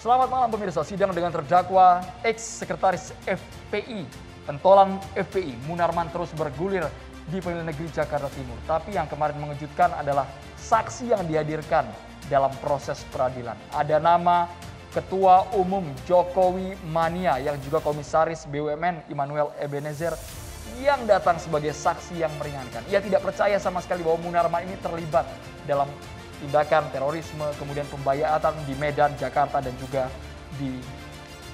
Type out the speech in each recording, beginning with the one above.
Selamat malam pemirsa, sidang dengan terdakwa ex-sekretaris FPI, pentolan FPI Munarman terus bergulir di Pengadilan Negeri Jakarta Timur. Tapi yang kemarin mengejutkan adalah saksi yang dihadirkan dalam proses peradilan. Ada nama Ketua Umum Jokowi Mania yang juga Komisaris BUMN Immanuel Ebenezer yang datang sebagai saksi yang meringankan. Ia tidak percaya sama sekali bahwa Munarman ini terlibat dalam tindakan terorisme, kemudian pembayaran di Medan, Jakarta, dan juga di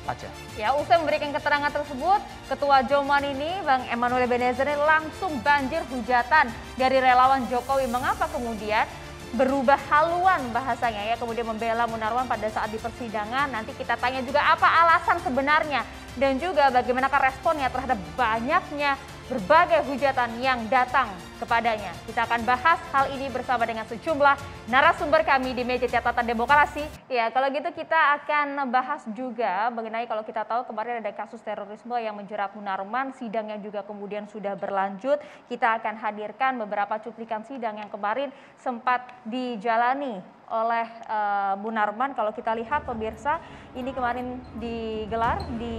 Aceh. Ya, usai memberikan keterangan tersebut, Ketua Joman ini, Bang Emmanuel Benezer, langsung banjir hujatan dari relawan Jokowi. Mengapa kemudian berubah haluan bahasanya ya, kemudian membela Munarwan pada saat di persidangan. Nanti kita tanya juga apa alasan sebenarnya dan juga bagaimana responnya terhadap banyaknya berbagai hujatan yang datang kepadanya. Kita akan bahas hal ini bersama dengan sejumlah narasumber kami di meja catatan demokrasi. Ya, kalau gitu kita akan bahas juga mengenai kalau kita tahu kemarin ada kasus terorisme yang menjerat Munarman, sidang yang juga kemudian sudah berlanjut. Kita akan hadirkan beberapa cuplikan sidang yang kemarin sempat dijalani oleh uh, eh, Munarman. Kalau kita lihat pemirsa, ini kemarin digelar di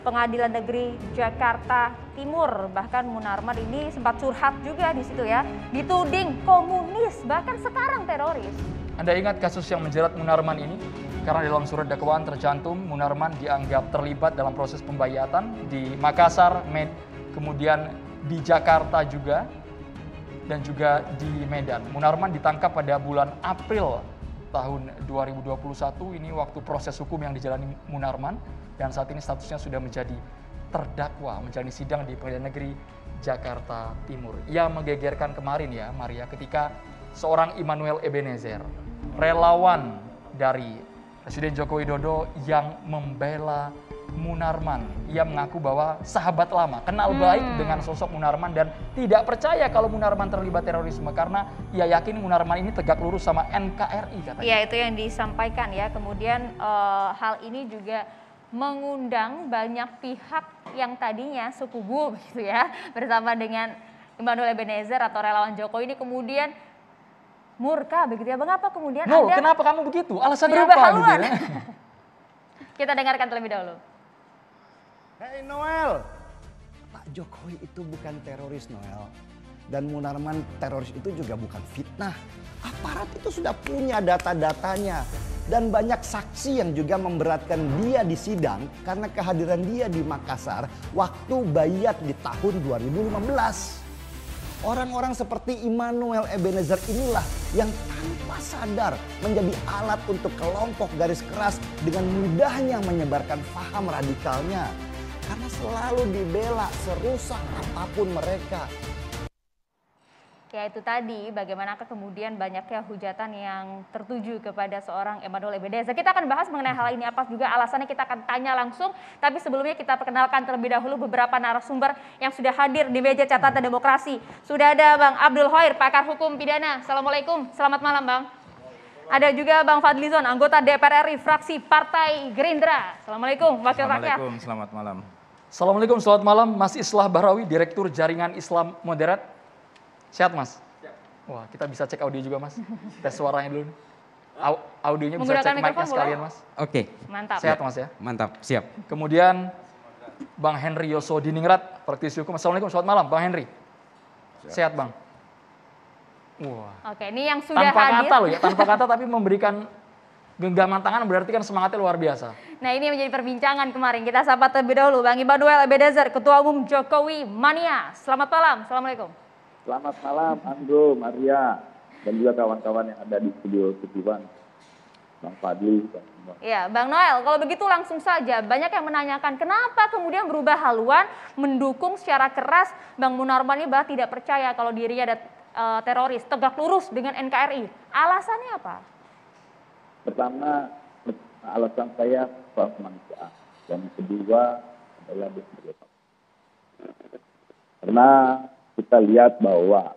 Pengadilan Negeri Jakarta Timur. Bahkan Munarman ini sempat curhat juga di situ ya, dituding komunis, bahkan sekarang teroris. Anda ingat kasus yang menjerat Munarman ini? Karena dalam surat dakwaan tercantum, Munarman dianggap terlibat dalam proses pembayatan di Makassar, Med, kemudian di Jakarta juga, dan juga di Medan. Munarman ditangkap pada bulan April tahun 2021 ini waktu proses hukum yang dijalani Munarman dan saat ini statusnya sudah menjadi terdakwa menjalani sidang di Pengadilan Negeri Jakarta Timur. Ia menggegerkan kemarin ya Maria ketika seorang Immanuel Ebenezer, relawan dari Presiden Joko Widodo yang membela Munarman. Ia mengaku bahwa sahabat lama, kenal hmm. baik dengan sosok Munarman dan tidak percaya kalau Munarman terlibat terorisme karena ia yakin Munarman ini tegak lurus sama NKRI katanya. Iya, itu yang disampaikan ya. Kemudian uh, hal ini juga mengundang banyak pihak yang tadinya suku Bu gitu ya bersama dengan Immanuel Ebenezer atau relawan Jokowi ini kemudian murka begitu ya. Mengapa kemudian Nol, ada kenapa kamu begitu? Alasan apa? Gitu ya? Kita dengarkan terlebih dahulu. Hey Noel, Pak Jokowi itu bukan teroris Noel. Dan Munarman teroris itu juga bukan fitnah. Aparat itu sudah punya data-datanya. Dan banyak saksi yang juga memberatkan dia di sidang karena kehadiran dia di Makassar waktu bayat di tahun 2015. Orang-orang seperti Immanuel Ebenezer inilah yang tanpa sadar menjadi alat untuk kelompok garis keras dengan mudahnya menyebarkan faham radikalnya selalu dibela serusak apapun mereka. Ya itu tadi bagaimanakah kemudian banyaknya hujatan yang tertuju kepada seorang Emmanuel Ebenezer. Kita akan bahas mengenai hal ini apa juga alasannya kita akan tanya langsung. Tapi sebelumnya kita perkenalkan terlebih dahulu beberapa narasumber yang sudah hadir di meja catatan demokrasi. Sudah ada Bang Abdul Hoir, pakar hukum pidana. Assalamualaikum, selamat malam Bang. Ada juga Bang Fadlizon, anggota DPR RI, fraksi Partai Gerindra. Assalamualaikum, Wakil Rakyat. Assalamualaikum, selamat malam. Assalamualaikum, selamat malam. Mas Islah Barawi, Direktur Jaringan Islam Moderat. Sehat, Mas? Siap. Wah, kita bisa cek audio juga, Mas. Tes suaranya dulu. Au audionya bisa cek mic-nya sekalian, Mas. Oke. Mantap. Sehat, Mas ya? Mantap, siap. Kemudian Bang Henry Yoso Diningrat, praktisi hukum. Assalamualaikum, selamat malam, Bang Henry. Siap. Sehat, Bang. Wah. Oke, ini yang sudah tanpa hadir. Tanpa kata loh ya, tanpa kata tapi memberikan genggaman tangan berarti kan semangatnya luar biasa. Nah ini yang menjadi perbincangan kemarin. Kita sapa terlebih dahulu Bang Immanuel Ebedezer, Ketua Umum Jokowi Mania. Selamat malam, Assalamualaikum. Selamat malam Andro, Maria, dan juga kawan-kawan yang ada di studio Ketiban. Bang Fadli, Bang Ya, Bang Noel, kalau begitu langsung saja. Banyak yang menanyakan kenapa kemudian berubah haluan mendukung secara keras Bang Munarman ini bahwa tidak percaya kalau dirinya ada eh, teroris, tegak lurus dengan NKRI. Alasannya apa? pertama alasan saya soal kemanusiaan. Yang kedua adalah bisnis. Karena kita lihat bahwa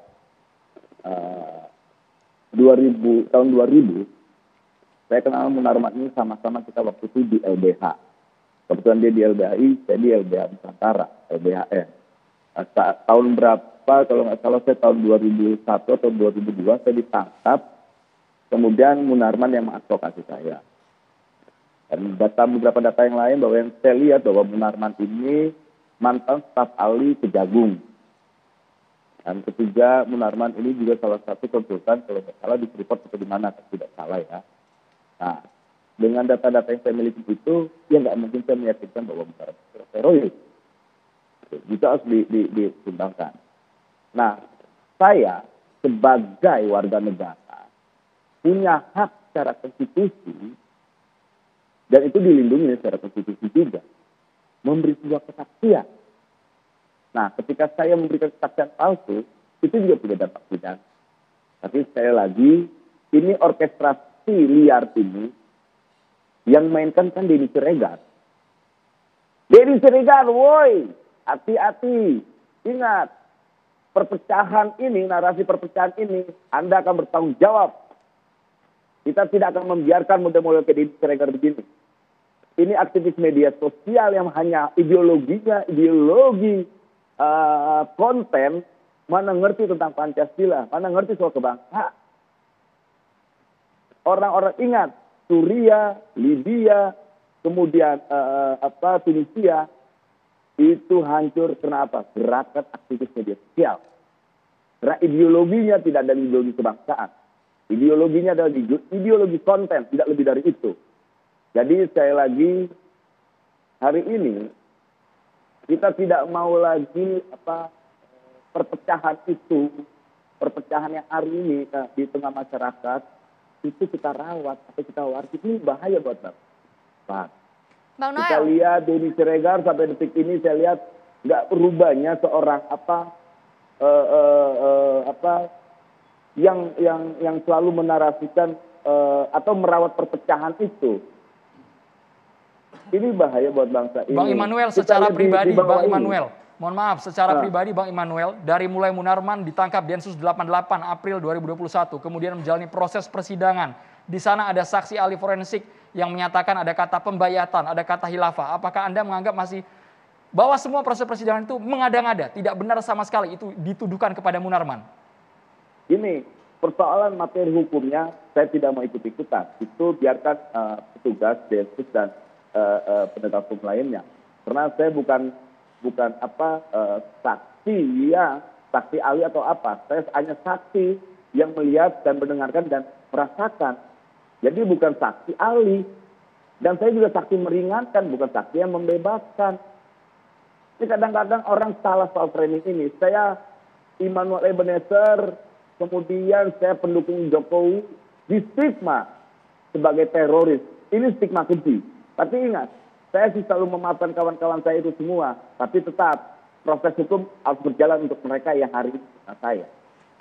uh, eh, 2000 tahun 2000 saya kenal Munarman ini sama-sama kita waktu itu di LBH. Kebetulan dia di LBHI, saya di LBH Nusantara, LBHN. uh, nah, tahun berapa kalau nggak salah saya tahun 2001 atau 2002 saya ditangkap Kemudian Munarman yang mengadvokasi saya. Dan data beberapa data yang lain bahwa yang saya lihat bahwa Munarman ini mantan staf ahli kejagung. Dan ketiga Munarman ini juga salah satu konsultan kalau tidak salah di Freeport atau di mana tidak salah ya. Nah dengan data-data yang saya miliki itu ya nggak mungkin saya meyakinkan bahwa Munarman teroris. Itu harus ditimbangkan. Di, di, nah saya sebagai warga negara punya hak secara konstitusi dan itu dilindungi secara konstitusi juga memberi sebuah kesaksian. Nah, ketika saya memberikan kesaksian palsu, itu juga punya dampak pidana. Tapi sekali lagi, ini orkestrasi liar ini yang mainkan kan Denny Siregar. Denny Siregar, woi, hati-hati, ingat, perpecahan ini, narasi perpecahan ini, Anda akan bertanggung jawab kita tidak akan membiarkan model-model KDI Siregar begini. Ini aktivis media sosial yang hanya ideologinya, ideologi uh, konten, mana ngerti tentang Pancasila, mana ngerti soal kebangsaan. Orang-orang ingat, Suria, Libya, kemudian uh, apa Tunisia, itu hancur karena apa? Gerakan aktivis media sosial. Karena ideologinya tidak ada ideologi kebangsaan. Ideologinya adalah ideologi konten, tidak lebih dari itu. Jadi sekali lagi hari ini kita tidak mau lagi apa perpecahan itu, perpecahan yang hari ini nah, di tengah masyarakat itu kita rawat atau kita warisi ini bahaya buat Bapak. Bang Noel. Kita lihat Denny Siregar sampai detik ini saya lihat nggak berubahnya seorang apa uh, uh, uh, apa yang yang yang selalu menarasikan uh, atau merawat perpecahan itu. Ini bahaya buat bangsa ini. Bang Immanuel secara Kita pribadi, di, Bang Immanuel, mohon maaf, secara nah. pribadi Bang Immanuel, dari mulai Munarman ditangkap Densus 88 April 2021, kemudian menjalani proses persidangan. Di sana ada saksi ahli forensik yang menyatakan ada kata pembayatan, ada kata hilafah. Apakah Anda menganggap masih bahwa semua proses persidangan itu mengada-ngada, tidak benar sama sekali itu dituduhkan kepada Munarman? gini persoalan materi hukumnya saya tidak mau ikut ikutan itu biarkan uh, petugas densus dan uh, uh, penegak hukum lainnya karena saya bukan bukan apa uh, saksi ya saksi ahli atau apa saya hanya saksi yang melihat dan mendengarkan dan merasakan jadi bukan saksi ahli dan saya juga saksi meringankan bukan saksi yang membebaskan ini kadang-kadang orang salah soal training ini saya Immanuel Ebenezer kemudian saya pendukung Jokowi di stigma sebagai teroris. Ini stigma keji. Tapi ingat, saya sih selalu memaafkan kawan-kawan saya itu semua. Tapi tetap proses hukum harus berjalan untuk mereka yang hari ini saya.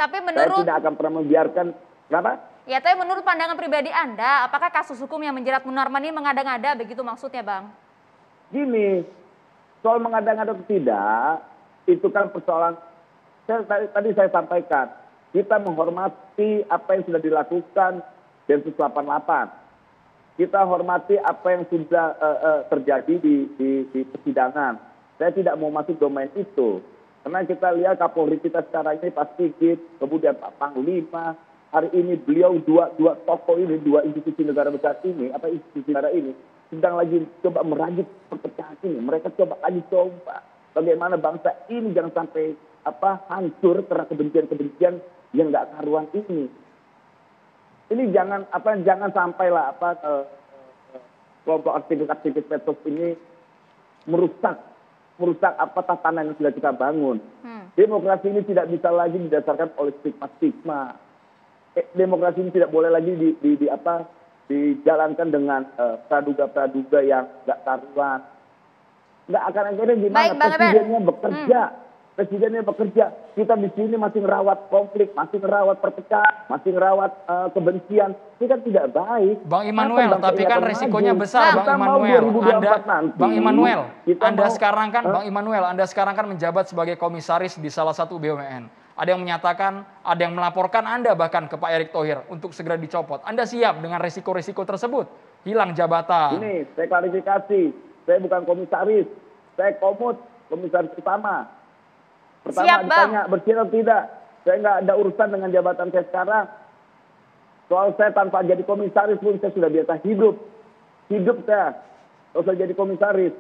Tapi menurut... Saya tidak akan pernah membiarkan... Kenapa? Ya, tapi menurut pandangan pribadi Anda, apakah kasus hukum yang menjerat Munarman ini mengada-ngada begitu maksudnya, Bang? Gini, soal mengada-ngada atau tidak, itu kan persoalan... Saya, tadi, tadi saya sampaikan, kita menghormati apa yang sudah dilakukan Densus 88. Kita hormati apa yang sudah uh, uh, terjadi di, di, di persidangan. Saya tidak mau masuk domain itu. Karena kita lihat Kapolri kita sekarang ini Pak Sigit, kemudian Pak Panglima, hari ini beliau dua dua tokoh ini dua institusi negara besar ini apa institusi negara ini sedang lagi coba merajut perpecahan ini mereka coba lagi coba bagaimana bangsa ini jangan sampai apa hancur karena kebencian-kebencian yang nggak karuan ini. Ini jangan apa jangan sampailah apa ke, eh, eh, kelompok aktivis-aktivis petos ini merusak merusak apa tatanan yang sudah kita bangun. Hmm. Demokrasi ini tidak bisa lagi didasarkan oleh stigma-stigma. Eh, demokrasi ini tidak boleh lagi di, di, di apa dijalankan dengan eh, praduga-praduga yang nggak karuan. Nggak akan akhirnya gimana Baik, presidennya bekerja. Hmm. Presidennya bekerja, kita di sini masih merawat konflik, masih merawat perpecahan, masih merawat uh, eh, kebencian. Ini kan tidak baik. Bang Immanuel, tapi kan risikonya maju. besar, nah, Bang Immanuel. Anda, nanti, Bang Immanuel, Anda mau, sekarang kan, huh? Eh? Bang Immanuel, Anda sekarang kan menjabat sebagai komisaris di salah satu BUMN ada yang menyatakan, ada yang melaporkan Anda bahkan ke Pak Erick Thohir untuk segera dicopot. Anda siap dengan risiko-risiko tersebut? Hilang jabatan. Ini, saya klarifikasi. Saya bukan komisaris. Saya komut, komisaris utama. Pertama Siap, ditanya bersih atau tidak. Saya nggak ada urusan dengan jabatan saya sekarang. Soal saya tanpa jadi komisaris pun saya sudah biasa hidup. Hidup saya. Kalau saya jadi komisaris.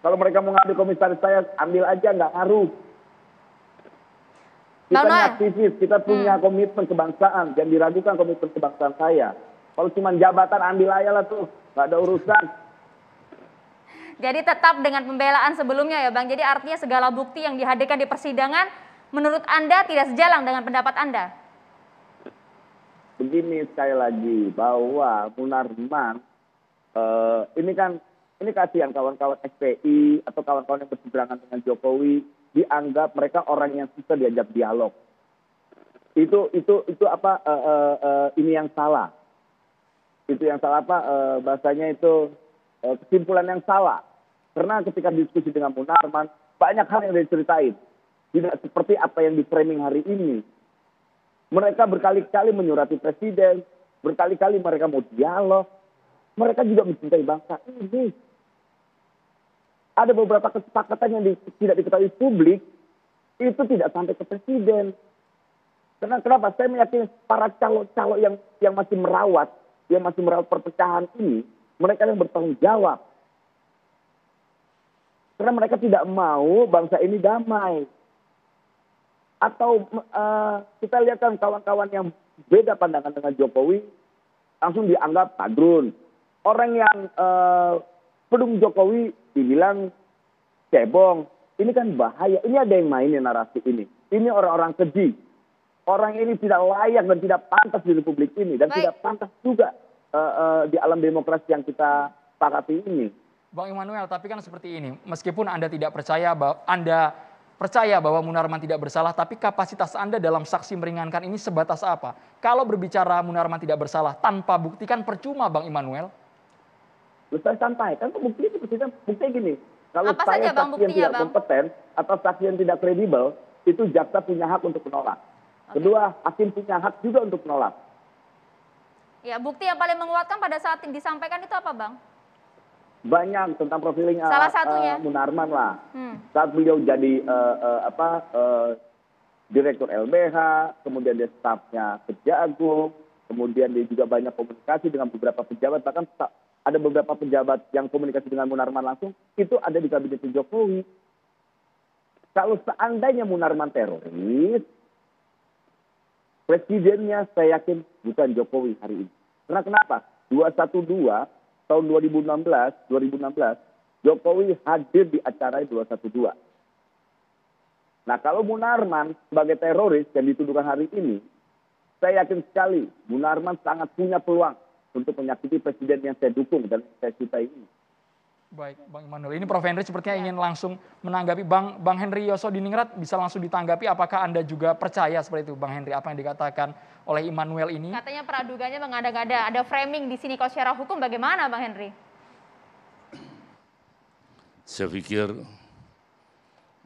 Kalau mereka mau ngambil komisaris saya, ambil aja nggak ngaruh. Kita no, no. aktivis, kita punya hmm. komitmen kebangsaan. Jangan diragukan komitmen kebangsaan saya. Kalau cuma jabatan ambil aja lah tuh, nggak ada urusan. Jadi tetap dengan pembelaan sebelumnya ya Bang. Jadi artinya segala bukti yang dihadirkan di persidangan menurut Anda tidak sejalan dengan pendapat Anda? Begini sekali lagi bahwa Munarman eh, ini kan ini kasihan kawan-kawan SPI atau kawan-kawan yang berseberangan dengan Jokowi dianggap mereka orang yang susah diajak dialog. Itu itu itu apa eh, eh, eh ini yang salah? Itu yang salah apa eh, bahasanya itu Eh, kesimpulan yang salah. Karena ketika diskusi dengan Munarman, banyak hal yang diceritain. Tidak seperti apa yang di-framing hari ini. Mereka berkali-kali menyurati presiden, berkali-kali mereka mau dialog. Mereka juga mencintai bangsa ini. Ada beberapa kesepakatan yang di, tidak diketahui publik, itu tidak sampai ke presiden. Karena kenapa? Saya meyakini para calon-calon yang yang masih merawat, yang masih merawat perpecahan ini, mereka yang bertanggung jawab. Karena mereka tidak mau bangsa ini damai. Atau uh, kita lihat kan kawan-kawan yang beda pandangan dengan Jokowi langsung dianggap padrun. Orang yang uh, pendukung Jokowi dibilang cebong. Ini kan bahaya. Ini ada yang mainin narasi ini. Ini orang-orang keji. Orang ini tidak layak dan tidak pantas di Republik ini dan Baik. tidak pantas juga uh, di alam demokrasi yang kita sepakati ini. Bang Immanuel, tapi kan seperti ini, meskipun Anda tidak percaya bahwa Anda percaya bahwa Munarman tidak bersalah, tapi kapasitas Anda dalam saksi meringankan ini sebatas apa? Kalau berbicara Munarman tidak bersalah tanpa bukti kan percuma Bang Immanuel. Lu saya kan bukti itu bukti? Bukti gini. Kalau apa saya saja, saksi yang tidak bang? kompeten atau saksi yang tidak kredibel, itu jaksa punya hak untuk menolak. Okay. Kedua, hakim punya hak juga untuk menolak. Ya, bukti yang paling menguatkan pada saat disampaikan itu apa, Bang? Banyak tentang profiling ah, Salah satunya. Uh, ah, Munarman lah. Hmm. Saat beliau jadi uh, uh, apa uh, direktur LBH, kemudian dia stafnya Kejagung, kemudian dia juga banyak komunikasi dengan beberapa pejabat, bahkan ada beberapa pejabat yang komunikasi dengan Munarman langsung, itu ada di kabinet Jokowi. Kalau seandainya Munarman teroris, presidennya saya yakin bukan Jokowi hari ini karena kenapa 212 tahun 2016 2016 Jokowi hadir di acara 212 nah kalau Munarman sebagai teroris yang dituduhkan hari ini saya yakin sekali Munarman sangat punya peluang untuk menyakiti presiden yang saya dukung dan saya cintai ini Baik, Bang Immanuel. Ini Prof. Henry sepertinya ya. ingin langsung menanggapi. Bang, Bang Henry Yoso Ningrat bisa langsung ditanggapi. Apakah Anda juga percaya seperti itu, Bang Henry, apa yang dikatakan oleh Immanuel ini? Katanya peraduganya mengada-ngada. Ada framing di sini kalau secara hukum bagaimana, Bang Henry? Saya pikir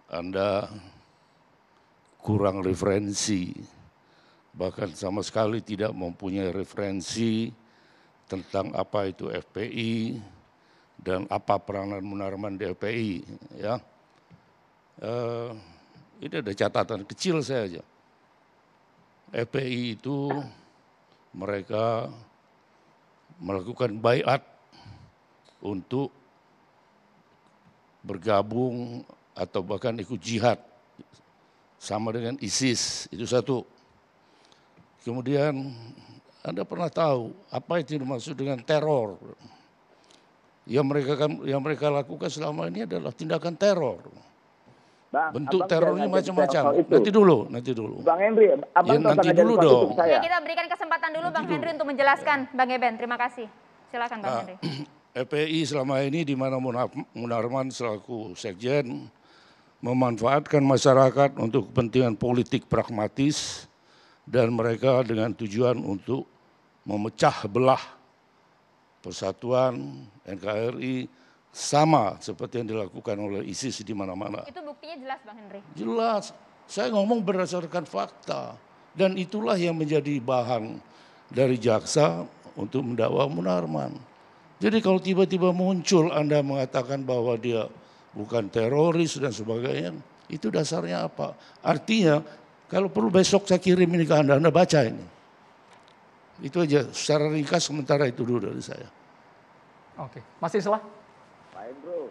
Anda kurang referensi, bahkan sama sekali tidak mempunyai referensi tentang apa itu FPI, dan apa peranan Munarman di LPI ya. Eh, ini ada catatan kecil saya aja. FPI itu mereka melakukan bayat untuk bergabung atau bahkan ikut jihad sama dengan ISIS itu satu. Kemudian Anda pernah tahu apa itu dimaksud dengan teror? yang mereka kan, yang mereka lakukan selama ini adalah tindakan teror. Bang, Bentuk terornya macam-macam. Nanti dulu, nanti dulu. Bang Henry, abang ya, nanti dulu dong. Ya, kita berikan kesempatan dulu nanti Bang dulu. untuk menjelaskan, Bang Eben. Terima kasih. Silakan Bang nah, Henry. FPI e selama ini di mana Munarman selaku sekjen memanfaatkan masyarakat untuk kepentingan politik pragmatis dan mereka dengan tujuan untuk memecah belah persatuan NKRI sama seperti yang dilakukan oleh ISIS di mana-mana. Itu buktinya jelas Bang Henry? Jelas. Saya ngomong berdasarkan fakta. Dan itulah yang menjadi bahan dari jaksa untuk mendakwa Munarman. Jadi kalau tiba-tiba muncul Anda mengatakan bahwa dia bukan teroris dan sebagainya, itu dasarnya apa? Artinya kalau perlu besok saya kirim ini ke Anda, Anda baca ini. Itu aja secara ringkas sementara itu dulu dari saya. Oke, Mas Islah. Pak bro,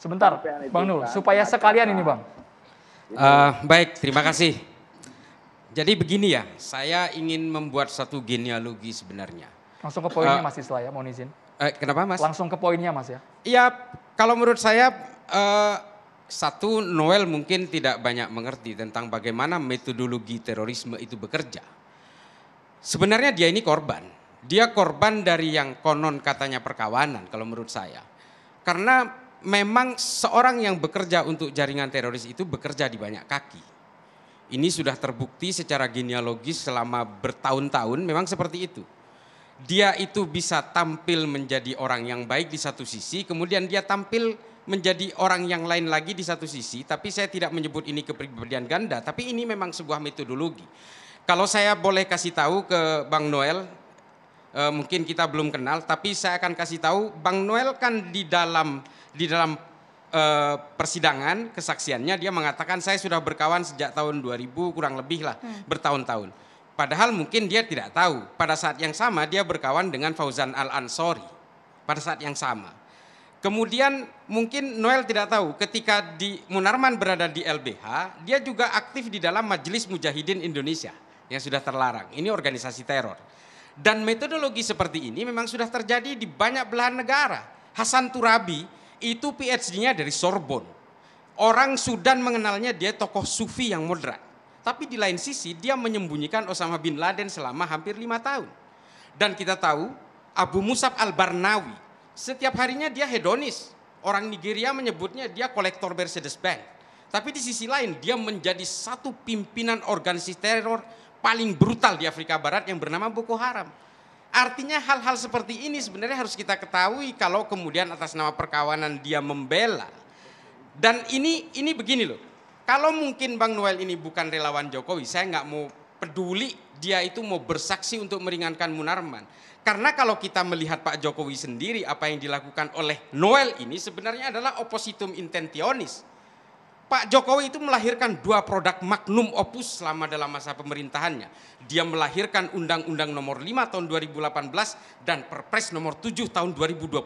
Sebentar, Bang Nul, supaya sekalian ini Bang. Uh, baik, terima kasih. Jadi begini ya, saya ingin membuat satu genealogi sebenarnya. Langsung ke poinnya uh, Mas Isla ya, mohon izin. Uh, kenapa Mas? Langsung ke poinnya Mas ya. Iya, kalau menurut saya uh, satu Noel mungkin tidak banyak mengerti tentang bagaimana metodologi terorisme itu bekerja Sebenarnya dia ini korban. Dia korban dari yang konon katanya perkawanan kalau menurut saya. Karena memang seorang yang bekerja untuk jaringan teroris itu bekerja di banyak kaki. Ini sudah terbukti secara genealogis selama bertahun-tahun memang seperti itu. Dia itu bisa tampil menjadi orang yang baik di satu sisi, kemudian dia tampil menjadi orang yang lain lagi di satu sisi, tapi saya tidak menyebut ini kepribadian ganda, tapi ini memang sebuah metodologi kalau saya boleh kasih tahu ke Bang Noel, e, mungkin kita belum kenal, tapi saya akan kasih tahu Bang Noel kan di dalam di dalam e, persidangan kesaksiannya dia mengatakan saya sudah berkawan sejak tahun 2000 kurang lebih lah hmm. bertahun-tahun. Padahal mungkin dia tidak tahu. Pada saat yang sama dia berkawan dengan Fauzan Al Ansori. Pada saat yang sama. Kemudian mungkin Noel tidak tahu ketika di Munarman berada di LBH, dia juga aktif di dalam Majelis Mujahidin Indonesia yang sudah terlarang. Ini organisasi teror. Dan metodologi seperti ini memang sudah terjadi di banyak belahan negara. Hasan Turabi itu PhD-nya dari Sorbonne. Orang Sudan mengenalnya dia tokoh sufi yang moderat. Tapi di lain sisi dia menyembunyikan Osama Bin Laden selama hampir lima tahun. Dan kita tahu Abu Musab al-Barnawi setiap harinya dia hedonis. Orang Nigeria menyebutnya dia kolektor Mercedes-Benz. Tapi di sisi lain dia menjadi satu pimpinan organisasi teror paling brutal di Afrika Barat yang bernama Boko Haram. Artinya hal-hal seperti ini sebenarnya harus kita ketahui kalau kemudian atas nama perkawanan dia membela. Dan ini ini begini loh. Kalau mungkin Bang Noel ini bukan relawan Jokowi, saya nggak mau peduli dia itu mau bersaksi untuk meringankan Munarman. Karena kalau kita melihat Pak Jokowi sendiri apa yang dilakukan oleh Noel ini sebenarnya adalah opositum intentionis Pak Jokowi itu melahirkan dua produk magnum opus selama dalam masa pemerintahannya. Dia melahirkan Undang-Undang Nomor 5 tahun 2018 dan Perpres Nomor 7 tahun 2021.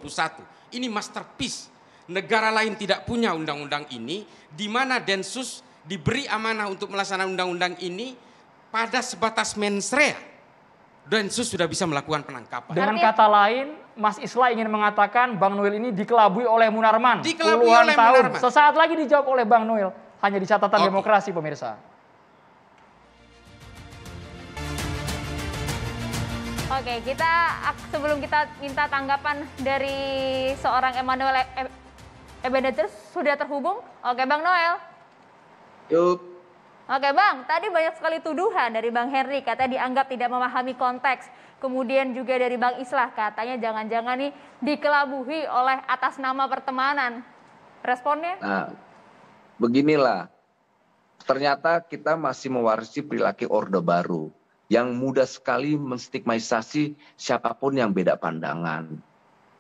Ini masterpiece. Negara lain tidak punya undang-undang ini di mana Densus diberi amanah untuk melaksanakan undang-undang ini pada sebatas mensrea. Densus sudah bisa melakukan penangkapan. Dengan kata lain, Mas Isla ingin mengatakan Bang Noel ini dikelabui oleh Munarman dikelabui oleh tahun. Munarman. Sesaat lagi dijawab oleh Bang Noel hanya di catatan okay. demokrasi pemirsa. Oke, kita sebelum kita minta tanggapan dari seorang Emmanuel e- e- Ebenezer sudah terhubung. Oke, Bang Noel. Yuk. Oke, Bang. Tadi banyak sekali tuduhan dari Bang Henry kata dianggap tidak memahami konteks Kemudian juga dari Bang Islah katanya jangan-jangan nih dikelabuhi oleh atas nama pertemanan. Responnya? Nah, beginilah. Ternyata kita masih mewarisi perilaku Orde Baru yang mudah sekali menstigmatisasi siapapun yang beda pandangan.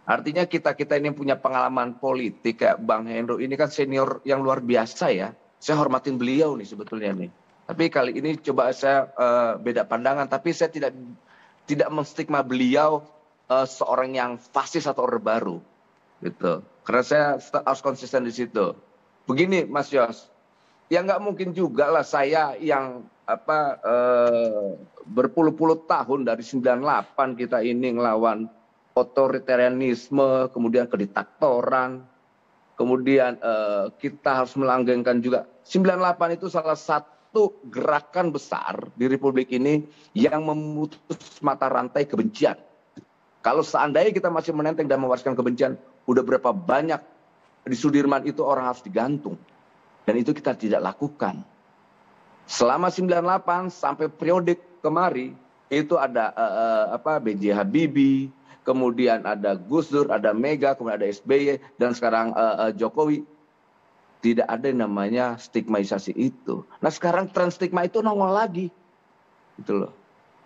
Artinya kita-kita ini punya pengalaman politik kayak Bang Hendro ini kan senior yang luar biasa ya. Saya hormatin beliau nih sebetulnya nih. Tapi kali ini coba saya uh, beda pandangan tapi saya tidak tidak menstigma beliau uh, seorang yang fasis atau orde baru gitu karena saya harus konsisten di situ begini Mas Yos ya nggak mungkin juga lah saya yang apa eh, berpuluh-puluh tahun dari 98 kita ini ngelawan otoritarianisme, kemudian kediktatoran, kemudian uh, kita harus melanggengkan juga 98 itu salah satu satu gerakan besar di republik ini yang memutus mata rantai kebencian. Kalau seandainya kita masih menenteng dan mewariskan kebencian, udah berapa banyak di Sudirman itu orang harus digantung. Dan itu kita tidak lakukan. Selama 98 sampai periode kemari, itu ada uh, apa BJ Habibie, kemudian ada Gus Dur, ada Mega, kemudian ada SBY, dan sekarang uh, uh, Jokowi tidak ada yang namanya stigmatisasi itu. Nah sekarang tren stigma itu nongol lagi, gitu loh.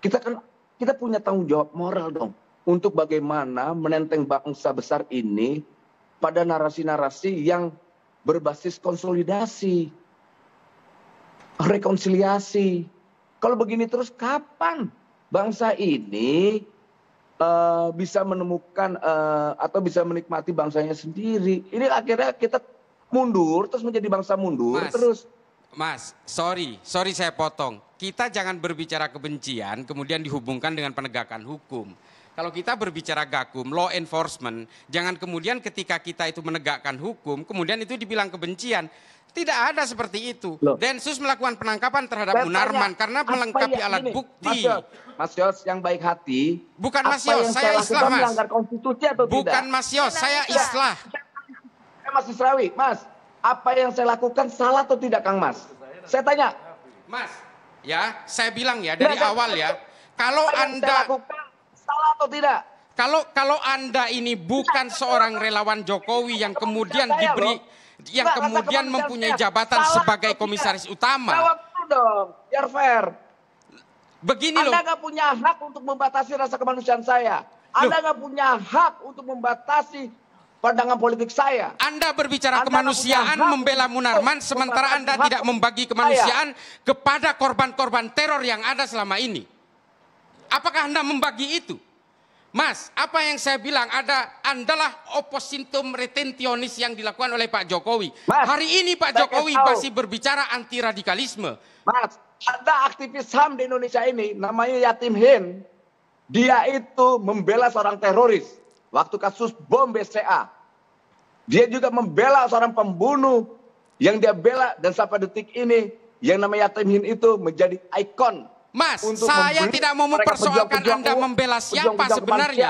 Kita kan kita punya tanggung jawab moral dong untuk bagaimana menenteng bangsa besar ini pada narasi-narasi yang berbasis konsolidasi, rekonsiliasi. Kalau begini terus kapan bangsa ini uh, bisa menemukan uh, atau bisa menikmati bangsanya sendiri? Ini akhirnya kita mundur terus menjadi bangsa mundur Mas, terus. Mas, sorry, sorry saya potong. Kita jangan berbicara kebencian kemudian dihubungkan dengan penegakan hukum. Kalau kita berbicara gakum, law enforcement, jangan kemudian ketika kita itu menegakkan hukum, kemudian itu dibilang kebencian. Tidak ada seperti itu. Loh. Densus melakukan penangkapan terhadap Saya Munarman karena melengkapi ya, alat ini, bukti. Mas Yos, yang baik hati. Bukan Mas Yos, saya Islam Mas. Bukan Mas Yos, saya Islah. Mas Israwi, Mas, apa yang saya lakukan salah atau tidak Kang Mas? Saya tanya. Mas, ya, saya bilang ya dari nah, awal ya, kalau apa Anda saya lakukan salah atau tidak? Kalau kalau Anda ini bukan seorang relawan Jokowi yang kemudian diberi yang kemudian mempunyai jabatan sebagai komisaris utama. Jawab dong, biar fair. Begini loh. Anda nggak punya hak untuk membatasi rasa kemanusiaan saya. Anda nggak punya hak untuk membatasi pandangan politik saya. Anda berbicara anda kemanusiaan membela Munarman sementara Anda tidak membagi kemanusiaan saya. kepada korban-korban teror yang ada selama ini. Apakah Anda membagi itu? Mas, apa yang saya bilang ada andalah oposintum retentionis yang dilakukan oleh Pak Jokowi. Mas, Hari ini Pak Jokowi masih berbicara anti radikalisme. Mas, ada aktivis HAM di Indonesia ini namanya Yatim Hin. Dia itu membela seorang teroris waktu kasus bom BCA. Dia juga membela seorang pembunuh yang dia bela dan sampai detik ini yang namanya Temhin itu menjadi ikon. Mas, untuk saya tidak mau mempersoalkan pejuang, Anda membela siapa sebenarnya.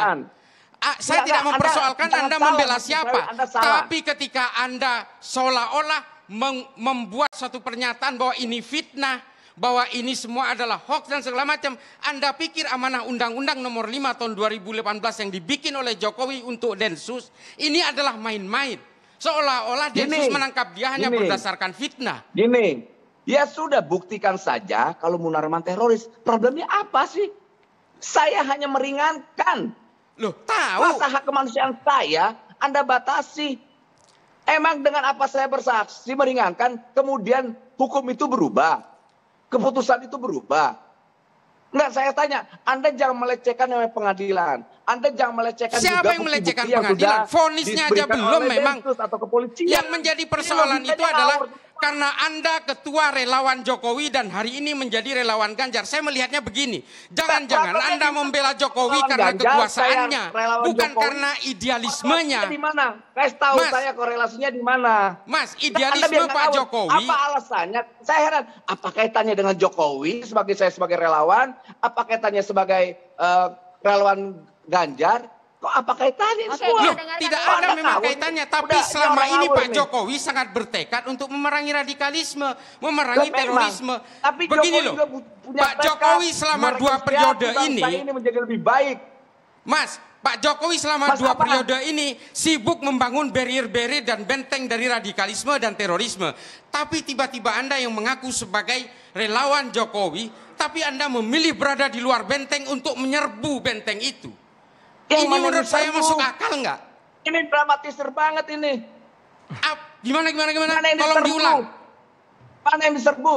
A, ah, saya tidak, mau mempersoalkan Anda, anda, membela siapa, anda tapi ketika Anda seolah-olah membuat satu pernyataan bahwa ini fitnah, bahwa ini semua adalah hoax dan segala macam. Anda pikir amanah undang-undang nomor 5 tahun 2018 yang dibikin oleh Jokowi untuk Densus ini adalah main-main. Seolah-olah Densus Gini. menangkap dia hanya Gini. berdasarkan fitnah. Gini, ya sudah buktikan saja kalau Munarman teroris. Problemnya apa sih? Saya hanya meringankan. Loh, tahu. Masa hak kemanusiaan saya Anda batasi. Emang dengan apa saya bersaksi meringankan, kemudian hukum itu berubah? keputusan itu berubah Enggak, saya tanya anda jangan melecehkan namanya pengadilan anda jangan melecehkan Siapa juga yang melecehkan pengadilan? Fonisnya aja belum memang. Atau kepolisian. Yang menjadi persoalan itu adalah karena Anda ketua relawan Jokowi dan hari ini menjadi relawan Ganjar. Saya melihatnya begini. Jangan-jangan Anda membela Jokowi karena Ganjar, kekuasaannya, bukan Jokowi. karena idealismenya. Di mana? Guys, tahu Mas, saya korelasinya di mana? Mas, idealisme Pak tahu, Jokowi. Apa alasannya? Saya heran, apa kaitannya dengan Jokowi sebagai saya sebagai relawan? Apa kaitannya sebagai uh, relawan Ganjar Kok apa kaitannya Oke, semua? Loh, tidak ada memang tahun, kaitannya, tapi udah, selama ini Pak ini. Jokowi sangat bertekad untuk memerangi radikalisme, memerangi Loh, terorisme. Tapi Begini Jokowi loh, Pak Jokowi selama dua periode ini, ini menjadi lebih baik. Mas, Pak Jokowi selama Mas dua apaan? periode ini sibuk membangun barrier-barrier dan benteng dari radikalisme dan terorisme. Tapi tiba-tiba Anda yang mengaku sebagai relawan Jokowi, tapi Anda memilih berada di luar benteng untuk menyerbu benteng itu. Yang ini menurut saya masuk akal nggak? Ini dramatisir banget ini. Ap, gimana gimana gimana? Mana Tolong diulang. Mana yang diserbu?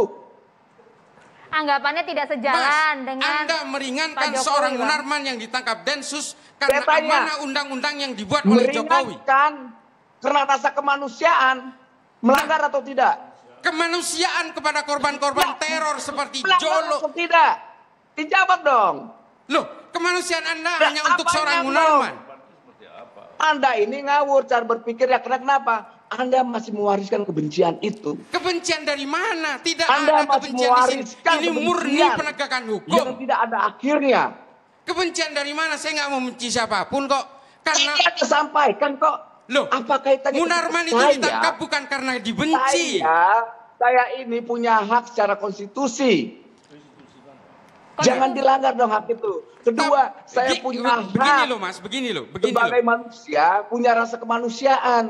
Anggapannya tidak sejalan Mas, dengan Anda meringankan seorang Munarman yang ditangkap Densus karena Betanya, amanah undang-undang yang dibuat oleh Jokowi. karena rasa kemanusiaan melanggar nah, atau tidak? Kemanusiaan kepada korban-korban teror seperti Jolo. Atau tidak? Dijawab dong. Loh, Kemanusiaan Anda nah, hanya untuk seorang munarman. Anda ini ngawur cara berpikir ya karena kenapa? Anda masih mewariskan kebencian itu. Kebencian dari mana? Tidak Anda ada masih kebencian mewariskan di sini. Ini murni penegakan hukum. Yang tidak ada akhirnya. Kebencian dari mana? Saya nggak membenci siapapun kok. Karena Saya sampaikan kok. Loh, apa kaitannya? Munarman itu ditangkap bukan karena dibenci. Saya, saya ini punya hak secara konstitusi Kalo Jangan itu... dilanggar dong hak itu. Kedua, nah, saya punya begini hak. Begini loh mas, begini loh. Begini sebagai loh. manusia, punya rasa kemanusiaan.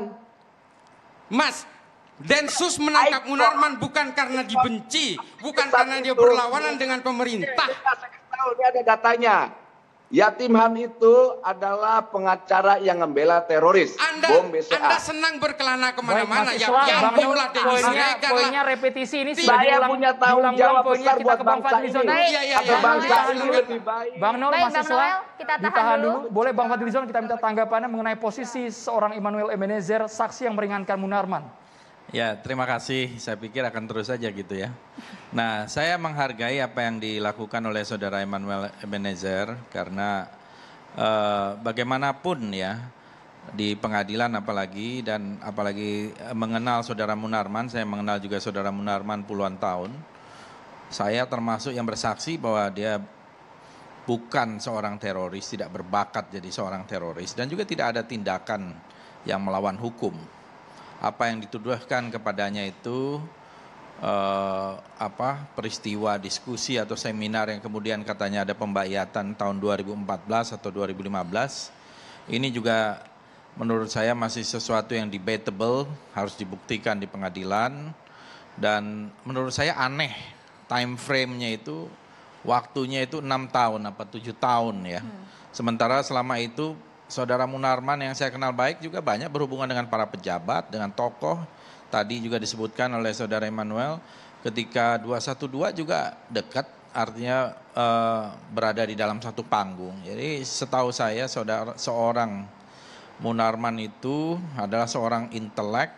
Mas, Densus menangkap Munarman bukan karena dibenci, bukan Aiko. karena dia berlawanan dengan pemerintah. Ini ada datanya Yatimhan itu adalah pengacara yang membela teroris. Anda, bom BCA. Anda senang berkelana kemana-mana. Ya, ya ya, ya, ya, ya, repetisi ini saya punya tanggung jawab besar buat bangsa ini. Iya, iya, Atau iya, bangsa iya, ini iya. lebih baik. Bang Noel, mahasiswa, kita tahan, ditahan dulu. dulu. Boleh Bang Fadilizon kita minta tanggapannya mengenai posisi seorang Immanuel Ebenezer, saksi yang meringankan Munarman. Ya, terima kasih. Saya pikir akan terus saja gitu ya. Nah, saya menghargai apa yang dilakukan oleh saudara Emmanuel Ebenezer karena eh, bagaimanapun ya di pengadilan apalagi dan apalagi eh, mengenal saudara Munarman, saya mengenal juga saudara Munarman puluhan tahun. Saya termasuk yang bersaksi bahwa dia bukan seorang teroris, tidak berbakat jadi seorang teroris dan juga tidak ada tindakan yang melawan hukum apa yang dituduhkan kepadanya itu eh, apa peristiwa diskusi atau seminar yang kemudian katanya ada pembayatan tahun 2014 atau 2015 ini juga menurut saya masih sesuatu yang debatable harus dibuktikan di pengadilan dan menurut saya aneh time frame-nya itu waktunya itu enam tahun apa tujuh tahun ya hmm. sementara selama itu Saudara Munarman yang saya kenal baik juga banyak berhubungan dengan para pejabat, dengan tokoh. Tadi juga disebutkan oleh Saudara Emmanuel ketika 212 juga dekat artinya eh, berada di dalam satu panggung. Jadi setahu saya saudara seorang Munarman itu adalah seorang intelek,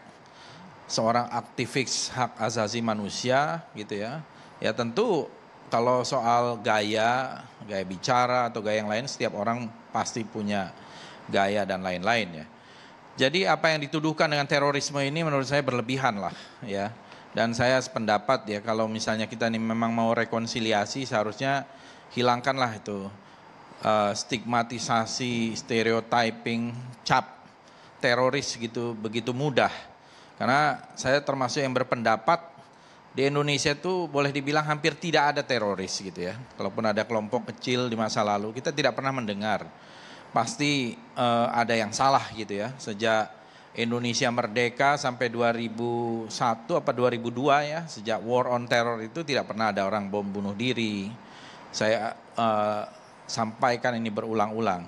seorang aktivis hak asasi manusia gitu ya. Ya tentu kalau soal gaya, gaya bicara atau gaya yang lain setiap orang pasti punya gaya dan lain-lain ya. Jadi apa yang dituduhkan dengan terorisme ini menurut saya berlebihan lah ya. Dan saya sependapat ya kalau misalnya kita ini memang mau rekonsiliasi seharusnya hilangkanlah itu uh, stigmatisasi, stereotyping, cap teroris gitu begitu mudah. Karena saya termasuk yang berpendapat di Indonesia itu boleh dibilang hampir tidak ada teroris gitu ya. Kalaupun ada kelompok kecil di masa lalu, kita tidak pernah mendengar pasti uh, ada yang salah gitu ya. Sejak Indonesia merdeka sampai 2001 apa 2002 ya, sejak war on terror itu tidak pernah ada orang bom bunuh diri. Saya uh, sampaikan ini berulang-ulang.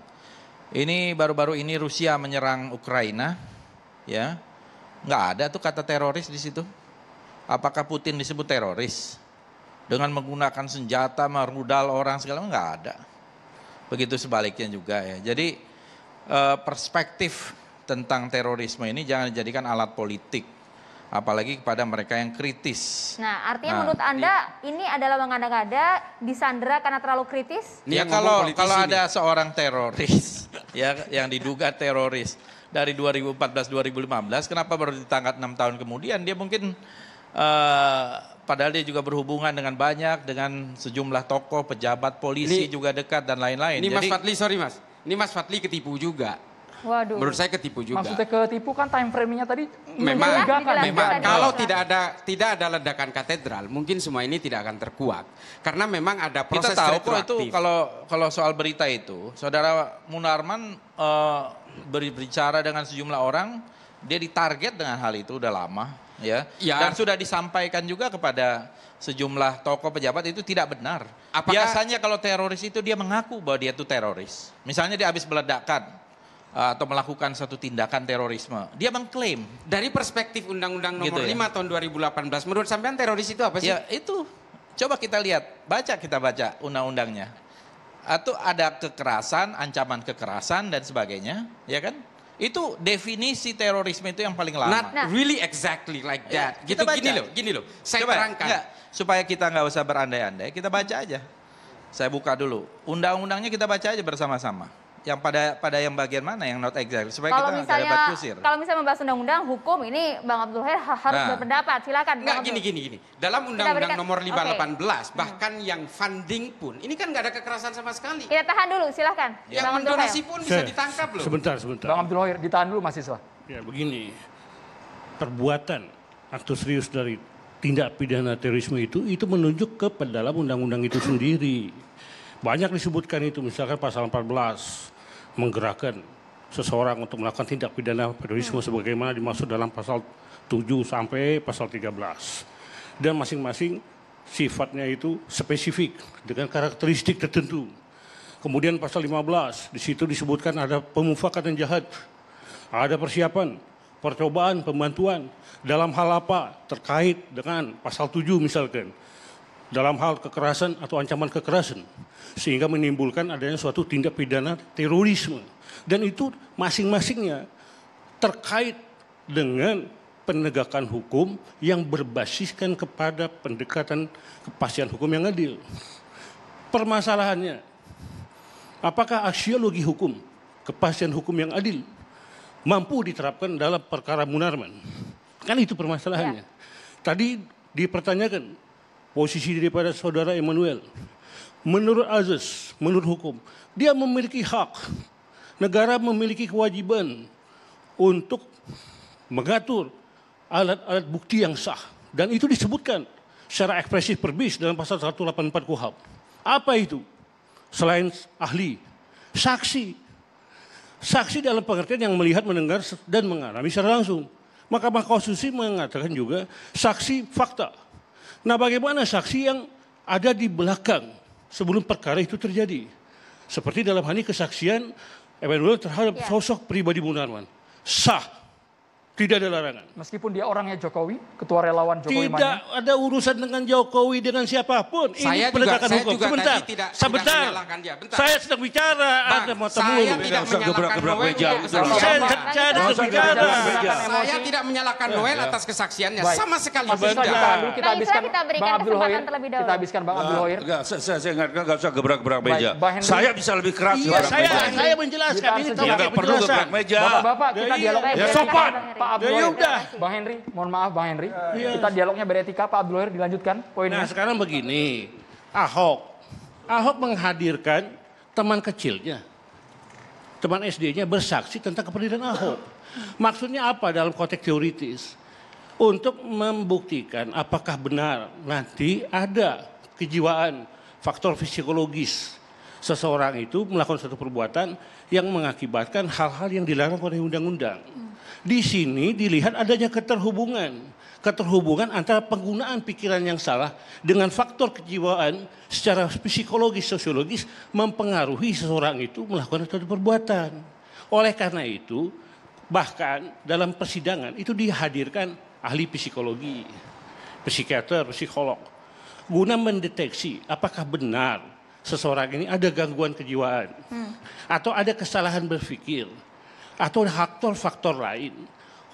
Ini baru-baru ini Rusia menyerang Ukraina, ya. Nggak ada tuh kata teroris di situ. Apakah Putin disebut teroris? Dengan menggunakan senjata, merudal orang segala nggak ada begitu sebaliknya juga ya. Jadi eh, perspektif tentang terorisme ini jangan dijadikan alat politik apalagi kepada mereka yang kritis. Nah, artinya nah, menurut Anda iya. ini adalah mengada-ngada disandra karena terlalu kritis? Iya, ya kalau kalau ini. ada seorang teroris ya yang diduga teroris dari 2014 2015 kenapa baru ditangkap 6 tahun kemudian dia mungkin uh, padahal dia juga berhubungan dengan banyak dengan sejumlah tokoh, pejabat, polisi ini, juga dekat dan lain-lain. Ini Jadi, Mas Fatli, sorry Mas. Ini Mas Fatli ketipu juga. Waduh. Menurut saya ketipu juga. Maksudnya ketipu kan time frame-nya tadi memang Kan? memang kalau tidak ada tidak ada ledakan katedral, mungkin semua ini tidak akan terkuat. Karena memang ada proses Kita tahu kok itu kalau kalau soal berita itu, Saudara Munarman uh, berbicara dengan sejumlah orang, dia ditarget dengan hal itu udah lama ya. ya. Dan sudah disampaikan juga kepada sejumlah tokoh pejabat itu tidak benar. Apakah... Biasanya kalau teroris itu dia mengaku bahwa dia itu teroris. Misalnya dia habis meledakkan uh, atau melakukan satu tindakan terorisme. Dia mengklaim dari perspektif Undang-Undang Nomor gitu ya? 5 Tahun 2018. Menurut sampean teroris itu apa sih? Ya itu. Coba kita lihat, baca kita baca undang-undangnya. Atau ada kekerasan, ancaman kekerasan dan sebagainya, ya kan? Itu definisi terorisme itu yang paling lama. Not nah. really exactly like ya, that. Ya, gitu baca. gini loh, gini loh. Saya Coba, terangkan. Enggak, supaya kita nggak usah berandai-andai, kita baca aja. Saya buka dulu. Undang-undangnya kita baca aja bersama-sama. Yang pada pada yang bagian mana yang not exactly Supaya kalau kita misalnya, dapat kusir. Kalau misalnya membahas undang-undang hukum ini Bang Abdul Her harus nah. berpendapat. Silakan. Enggak gini gini gini. Dalam undang-undang nomor 518 okay. Hmm. bahkan hmm. yang funding pun ini kan nggak ada kekerasan sama sekali. Kita tahan dulu, silakan. Yang Bang mendonasi pun bisa ditangkap loh. Sebentar, sebentar. Bang Abdul Her ditahan dulu mahasiswa. Ya begini. Perbuatan atau serius dari tindak pidana terorisme itu itu menunjuk ke dalam undang-undang itu sendiri. Banyak disebutkan itu misalkan pasal 14 menggerakkan seseorang untuk melakukan tindak pidana terorisme hmm. sebagaimana dimaksud dalam pasal 7 sampai pasal 13. Dan masing-masing sifatnya itu spesifik dengan karakteristik tertentu. Kemudian pasal 15, di situ disebutkan ada pemufakatan jahat, ada persiapan, percobaan, pembantuan, dalam hal apa terkait dengan pasal 7 misalkan dalam hal kekerasan atau ancaman kekerasan sehingga menimbulkan adanya suatu tindak pidana terorisme dan itu masing-masingnya terkait dengan penegakan hukum yang berbasiskan kepada pendekatan kepastian hukum yang adil. Permasalahannya apakah aksiologi hukum kepastian hukum yang adil mampu diterapkan dalam perkara Munarman? Kan itu permasalahannya. Ya. Tadi dipertanyakan posisi daripada saudara Emmanuel. Menurut azas, menurut hukum, dia memiliki hak. Negara memiliki kewajiban untuk mengatur alat-alat bukti yang sah. Dan itu disebutkan secara ekspresif perbis dalam pasal 184 KUHAP. Apa itu? Selain ahli, saksi. Saksi dalam pengertian yang melihat, mendengar, dan mengalami secara langsung. Mahkamah Konstitusi mengatakan juga saksi fakta Nah bagaimana saksi yang ada di belakang sebelum perkara itu terjadi? Seperti dalam hal ini kesaksian Emmanuel terhadap ya. sosok pribadi Munarman. Sah tidak ada larangan. Meskipun dia orangnya Jokowi, ketua relawan Jokowi Tidak Mani. ada urusan dengan Jokowi dengan siapapun. Ini saya penegakan hukum. Saya juga sebentar. Tadi tidak, sebentar. Tidak dia. Bentar. Saya sedang bicara. Bang, ada mau Saya tidak menyalahkan Noel. Saya sedang bicara. Saya tidak menyalahkan Noel atas kesaksiannya. Baik. Sama sekali Masih tidak. Kita, kita habiskan kita berikan Bang Abdul Hoir. Kita habiskan Bang Abdul Hoir. saya ingat enggak usah gebrak-gebrak meja. Saya bisa lebih keras. Iya, saya menjelaskan ini. tidak perlu gebrak meja. Bapak-bapak kita ya, iya. dialog. Ya sopan. Pak ya, Abdul. Ya, ya Bang Henry, mohon maaf Bang Henry. Ya, ya. Kita dialognya beretika Pak Abdul Wahir dilanjutkan poinnya. Nah, sekarang begini. Ahok. Ahok menghadirkan teman kecilnya. Teman SD-nya bersaksi tentang kepedulian Ahok. Maksudnya apa dalam konteks teoritis? Untuk membuktikan apakah benar nanti ada kejiwaan, faktor psikologis seseorang itu melakukan suatu perbuatan yang mengakibatkan hal-hal yang dilarang oleh undang-undang. Hmm. Di sini dilihat adanya keterhubungan. Keterhubungan antara penggunaan pikiran yang salah dengan faktor kejiwaan secara psikologis, sosiologis mempengaruhi seseorang itu melakukan suatu perbuatan. Oleh karena itu, bahkan dalam persidangan itu dihadirkan ahli psikologi, psikiater, psikolog guna mendeteksi apakah benar seseorang ini ada gangguan kejiwaan hmm. atau ada kesalahan berpikir atau faktor-faktor lain.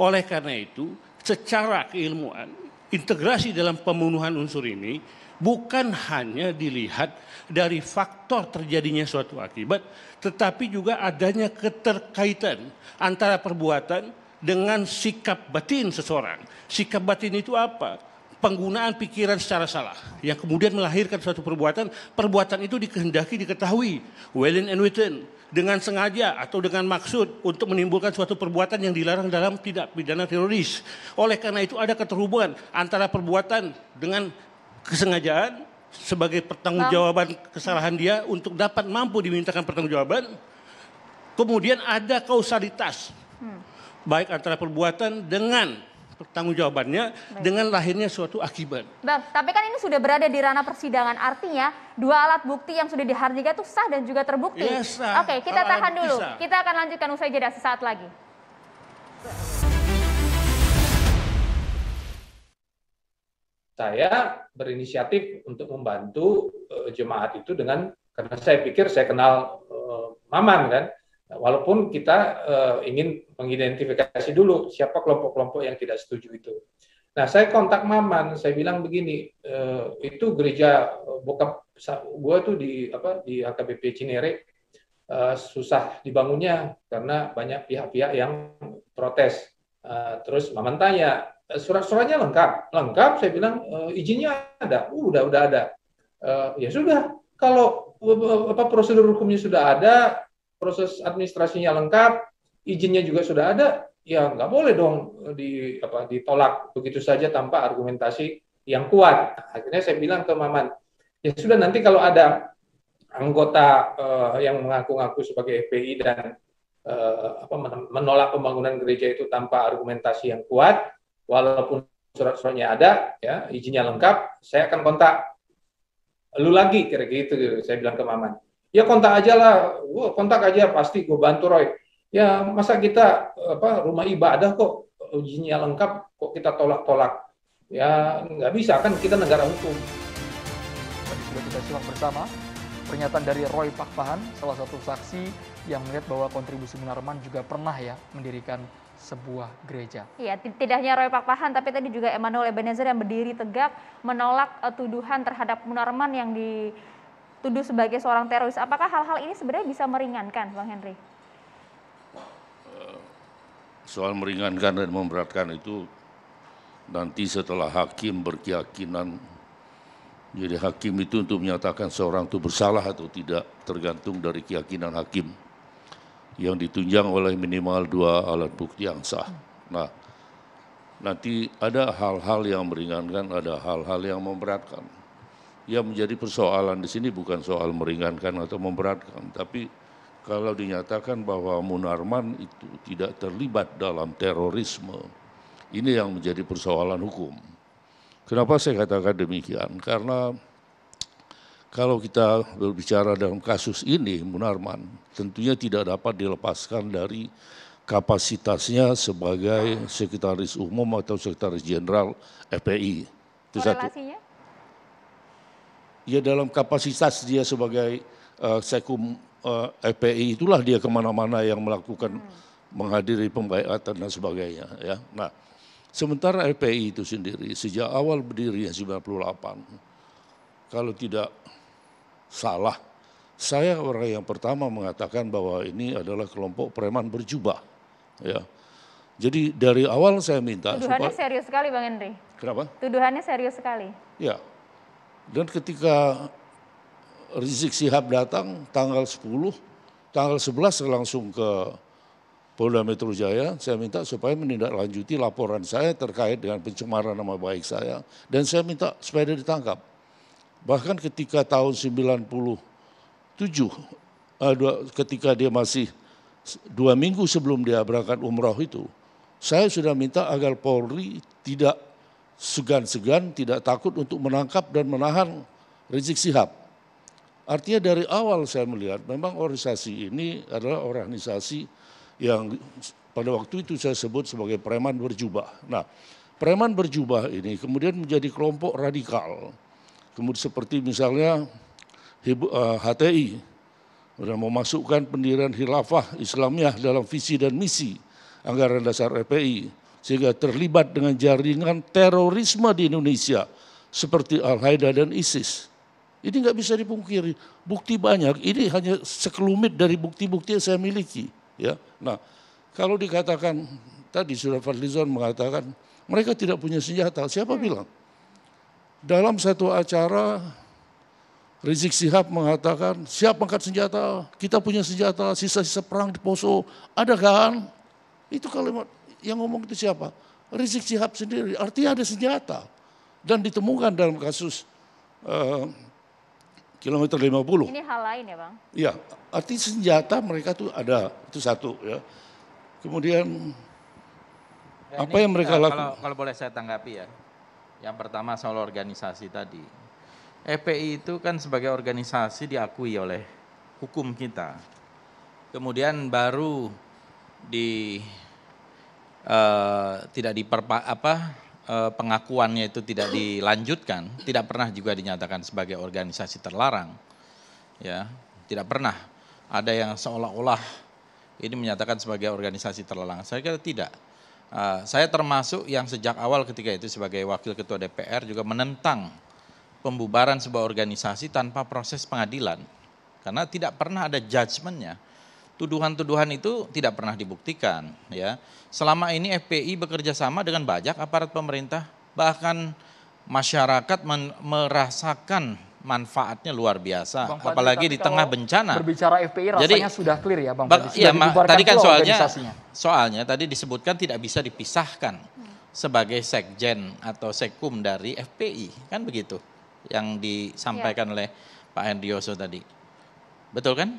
Oleh karena itu, secara keilmuan, integrasi dalam pembunuhan unsur ini bukan hanya dilihat dari faktor terjadinya suatu akibat, tetapi juga adanya keterkaitan antara perbuatan dengan sikap batin seseorang. Sikap batin itu apa? penggunaan pikiran secara salah yang kemudian melahirkan suatu perbuatan, perbuatan itu dikehendaki diketahui, well and within dengan sengaja atau dengan maksud untuk menimbulkan suatu perbuatan yang dilarang dalam tidak pidana teroris. Oleh karena itu ada keterhubungan antara perbuatan dengan kesengajaan sebagai pertanggungjawaban kesalahan dia untuk dapat mampu dimintakan pertanggungjawaban. Kemudian ada kausalitas hmm. baik antara perbuatan dengan Tanggung jawabannya Baik. dengan lahirnya suatu akibat. Bang, tapi kan ini sudah berada di ranah persidangan, artinya dua alat bukti yang sudah dihargai itu sah dan juga terbukti. Ya, sah. Oke, kita Kalau tahan dulu. Bisa. Kita akan lanjutkan usai jeda sesaat lagi. Saya berinisiatif untuk membantu uh, jemaat itu dengan karena saya pikir saya kenal uh, Maman kan, Walaupun kita uh, ingin mengidentifikasi dulu siapa kelompok-kelompok yang tidak setuju itu. Nah, saya kontak Maman, saya bilang begini, e, itu gereja eh, bokap gua tuh di apa di HKBP Cinere uh, susah dibangunnya karena banyak pihak-pihak yang protes. Uh, terus Maman tanya, surat-suratnya lengkap, lengkap. Saya bilang e, izinnya ada, uh, udah udah ada. Uh, ya sudah, kalau apa prosedur hukumnya sudah ada, proses administrasinya lengkap, izinnya juga sudah ada, ya nggak boleh dong eh, di apa ditolak begitu saja tanpa argumentasi yang kuat. Nah, akhirnya saya bilang ke Maman, ya sudah nanti kalau ada anggota uh, yang mengaku-ngaku sebagai FPI dan uh, apa, menolak pembangunan gereja itu tanpa argumentasi yang kuat, walaupun surat-suratnya ada, ya izinnya lengkap, saya akan kontak lu lagi kira kira itu. saya bilang ke Maman ya kontak aja lah, kontak aja pasti gue bantu Roy. Ya masa kita apa rumah ibadah kok izinnya lengkap kok kita tolak-tolak? Ya nggak bisa kan kita negara hukum. Tadi sudah kita simak bersama pernyataan dari Roy Pakpahan, salah satu saksi yang melihat bahwa kontribusi Munarman juga pernah ya mendirikan sebuah gereja. Iya, tidak hanya Roy Pakpahan, tapi tadi juga Emmanuel Ebenezer yang berdiri tegak menolak eh, tuduhan terhadap Munarman yang di dituduh sebagai seorang teroris. Apakah hal-hal ini sebenarnya bisa meringankan, Bang Henry? Eh, soal meringankan dan memberatkan itu nanti setelah hakim berkeyakinan jadi hakim itu untuk menyatakan seorang itu bersalah atau tidak tergantung dari keyakinan hakim yang ditunjang oleh minimal dua alat bukti yang sah. Nah, nanti ada hal-hal yang meringankan, ada hal-hal yang memberatkan yang menjadi persoalan di sini bukan soal meringankan atau memberatkan, tapi kalau dinyatakan bahwa Munarman itu tidak terlibat dalam terorisme, ini yang menjadi persoalan hukum. Kenapa saya katakan demikian? Karena kalau kita berbicara dalam kasus ini Munarman, tentunya tidak dapat dilepaskan dari kapasitasnya sebagai sekretaris umum atau sekretaris jenderal FPI. Itu satu ya dalam kapasitas dia sebagai uh, sekum uh, eh, FPI itulah dia kemana-mana yang melakukan hmm. menghadiri pembayatan dan sebagainya ya. Nah sementara FPI itu sendiri sejak awal berdirinya 98 kalau tidak salah saya orang yang pertama mengatakan bahwa ini adalah kelompok preman berjubah ya. Jadi dari awal saya minta. Tuduhannya supaya, serius sekali Bang Henry. Kenapa? Tuduhannya serius sekali. Ya, dan ketika Rizik Sihab datang tanggal 10, tanggal 11 saya langsung ke Polda Metro Jaya, saya minta supaya menindaklanjuti laporan saya terkait dengan pencemaran nama baik saya. Dan saya minta supaya dia ditangkap. Bahkan ketika tahun 97, eh, ketika dia masih dua minggu sebelum dia berangkat umroh itu, saya sudah minta agar Polri tidak segan-segan tidak takut untuk menangkap dan menahan Rizik Sihab. Artinya dari awal saya melihat memang organisasi ini adalah organisasi yang pada waktu itu saya sebut sebagai preman berjubah. Nah, preman berjubah ini kemudian menjadi kelompok radikal. Kemudian seperti misalnya HTI, eh, sudah memasukkan pendirian khilafah Islamiyah dalam visi dan misi anggaran dasar FPI sehingga terlibat dengan jaringan terorisme di Indonesia seperti Al-Qaeda dan ISIS. Ini nggak bisa dipungkiri. Bukti banyak. Ini hanya sekelumit dari bukti-bukti yang saya miliki. Ya, nah kalau dikatakan tadi sudah Fadlizon mengatakan mereka tidak punya senjata. Siapa hmm. bilang? Dalam satu acara Rizik Sihab mengatakan siap angkat senjata, kita punya senjata, sisa-sisa perang di Poso, ada kan? Itu kalimat yang ngomong itu siapa? Rizik Sihab sendiri. Artinya ada senjata. Dan ditemukan dalam kasus uh, kilometer 50. Ini hal lain ya Bang? Iya, arti senjata mereka tuh ada, itu satu ya. Kemudian Dan ya, apa ini, yang mereka kalau, lakukan? Kalau, kalau boleh saya tanggapi ya, yang pertama soal organisasi tadi. FPI e itu kan sebagai organisasi diakui oleh hukum kita. Kemudian baru di Eh, tidak diperpa apa eh, pengakuannya itu tidak dilanjutkan, tidak pernah juga dinyatakan sebagai organisasi terlarang. Ya, tidak pernah ada yang seolah-olah ini menyatakan sebagai organisasi terlarang. Saya kira tidak. Uh, saya termasuk yang sejak awal ketika itu sebagai wakil ketua DPR juga menentang pembubaran sebuah organisasi tanpa proses pengadilan. Karena tidak pernah ada judgementnya tuduhan-tuduhan itu tidak pernah dibuktikan ya. Selama ini FPI bekerja sama dengan banyak aparat pemerintah bahkan masyarakat merasakan manfaatnya luar biasa, Bang Fadli, apalagi di tengah bencana. Berbicara FPI rasanya Jadi, sudah clear ya Bang Fadli. Iya, tadi kan soalnya soalnya tadi disebutkan tidak bisa dipisahkan sebagai sekjen atau sekum dari FPI, kan begitu yang disampaikan ya. oleh Pak Hendrioso tadi. Betul kan?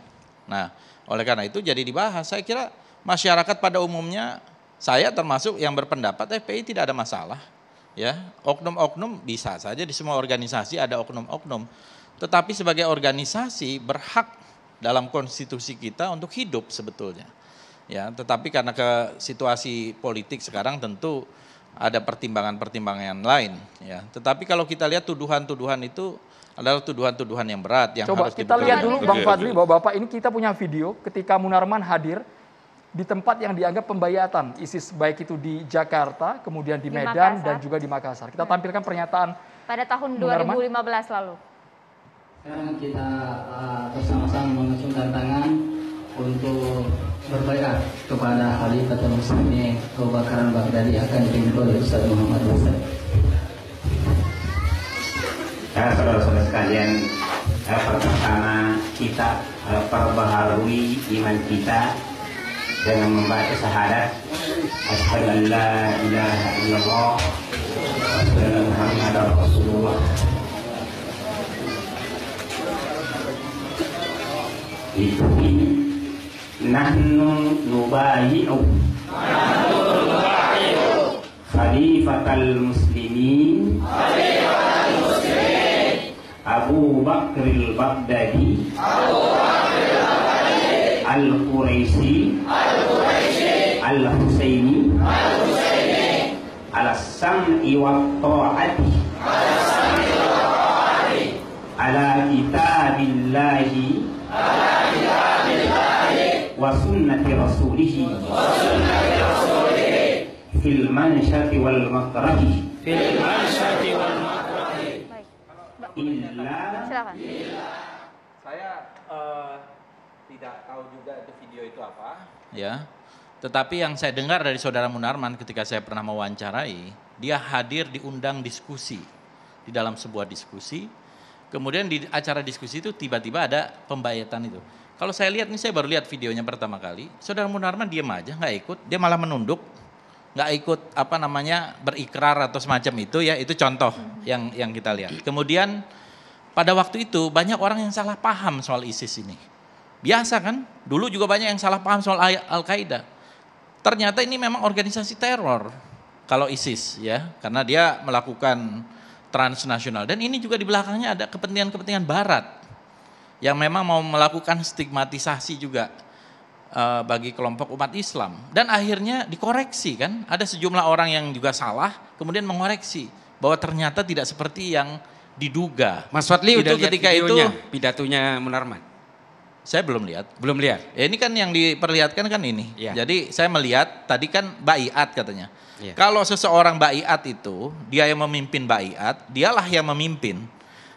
Nah, oleh karena itu jadi dibahas. Saya kira masyarakat pada umumnya saya termasuk yang berpendapat FPI eh, tidak ada masalah. Ya, oknum-oknum bisa saja di semua organisasi ada oknum-oknum. Tetapi sebagai organisasi berhak dalam konstitusi kita untuk hidup sebetulnya. Ya, tetapi karena ke situasi politik sekarang tentu ada pertimbangan-pertimbangan lain ya. Tetapi kalau kita lihat tuduhan-tuduhan itu adalah tuduhan-tuduhan yang berat yang Coba harus kita lihat dulu Bang iya, Fadli iya. bahwa Bapak ini kita punya video ketika Munarman hadir di tempat yang dianggap pembayatan ISIS baik itu di Jakarta, kemudian di, di Medan Makassar. dan juga di Makassar. Kita tampilkan pernyataan pada tahun 2015 Munarman. lalu. Sekarang kita uh, bersama-sama mengusungkan tangan untuk berbaikat kepada Khalifah Muslimin Abu Bakar Baghdadi akan dipimpin oleh Ustaz Muhammad Ustaz ya saudara-saudara sekalian ya, eh, pertama kita uh, perbaharui iman kita dengan membaca syahadat asyhadu itu ini nahnu nubayi'u khalifatal muslimin أبو بكر البغدادي أبو بكر البغدادي القريشي القريشي الحسيني الحسيني على السمع والطاعة على السمع والطاعة على كتاب الله على كتاب الله وسنة رسوله وسنة رسوله في المنشأ والمكره في المنشأ والمكره silakan saya eh, tidak tahu juga itu video itu apa ya tetapi yang saya dengar dari saudara Munarman ketika saya pernah mewawancarai dia hadir diundang diskusi di dalam sebuah diskusi kemudian di acara diskusi itu tiba-tiba ada pembayatan itu kalau saya lihat ini saya baru lihat videonya pertama kali saudara Munarman diam aja nggak ikut dia malah menunduk nggak ikut apa namanya berikrar atau semacam itu ya itu contoh mm-hmm. yang yang kita lihat. Kemudian pada waktu itu banyak orang yang salah paham soal ISIS ini. Biasa kan? Dulu juga banyak yang salah paham soal Al-Qaeda. Ternyata ini memang organisasi teror kalau ISIS ya, karena dia melakukan transnasional dan ini juga di belakangnya ada kepentingan-kepentingan barat yang memang mau melakukan stigmatisasi juga Eh, bagi kelompok umat Islam. Dan akhirnya dikoreksi kan, ada sejumlah orang yang juga salah kemudian mengoreksi bahwa ternyata tidak seperti yang diduga. Mas Fadli itu ketika itu pidatonya Munarman. Saya belum lihat. Belum lihat. Ya, ini kan yang diperlihatkan kan ini. Ya. Jadi saya melihat tadi kan baiat katanya. Ya. Kalau seseorang baiat itu dia yang memimpin baiat, dialah yang memimpin.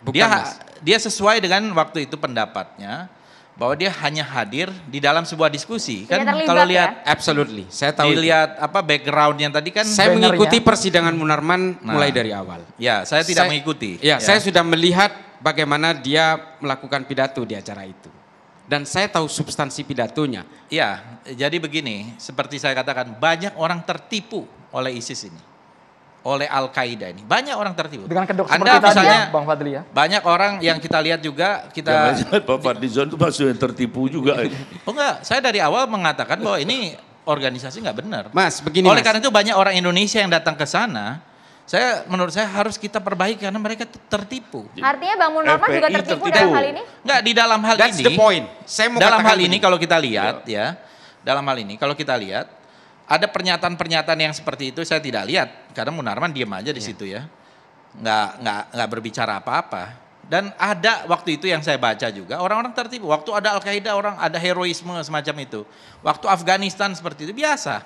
Bukan, dia mas. dia sesuai dengan waktu itu pendapatnya bahwa dia hanya hadir di dalam sebuah diskusi iya, kan kalau ya? lihat ya? absolutely saya tahu lihat apa background yang tadi kan saya bannernya. mengikuti ya? persidangan hmm. Munarman nah, mulai dari awal ya saya tidak saya, mengikuti ya, ya saya sudah melihat bagaimana dia melakukan pidato di acara itu dan saya tahu substansi pidatonya ya jadi begini seperti saya katakan banyak orang tertipu oleh ISIS ini oleh Al Qaeda ini. Banyak orang tertipu. Dengan kedok Anda seperti misalnya, tadi Bang Fadli ya. Banyak orang yang kita lihat juga kita Bang Pak itu masuk yang tertipu juga. oh enggak, saya dari awal mengatakan bahwa ini organisasi nggak benar. Mas, begini Oleh mas. karena itu banyak orang Indonesia yang datang ke sana saya menurut saya harus kita perbaiki karena mereka tertipu. Artinya Bang Munarman juga tertipu, tertipu dalam hal ini? Enggak, di dalam hal That's ini. That's the point. Saya mau dalam hal ini, ini kalau kita lihat yeah. ya. Dalam hal ini kalau kita lihat ada pernyataan-pernyataan yang seperti itu saya tidak lihat karena Munarman diam aja di iya. situ ya. Nggak nggak nggak berbicara apa-apa. Dan ada waktu itu yang saya baca juga orang-orang tertipu. Waktu ada Al Qaeda orang ada heroisme semacam itu. Waktu Afghanistan seperti itu biasa.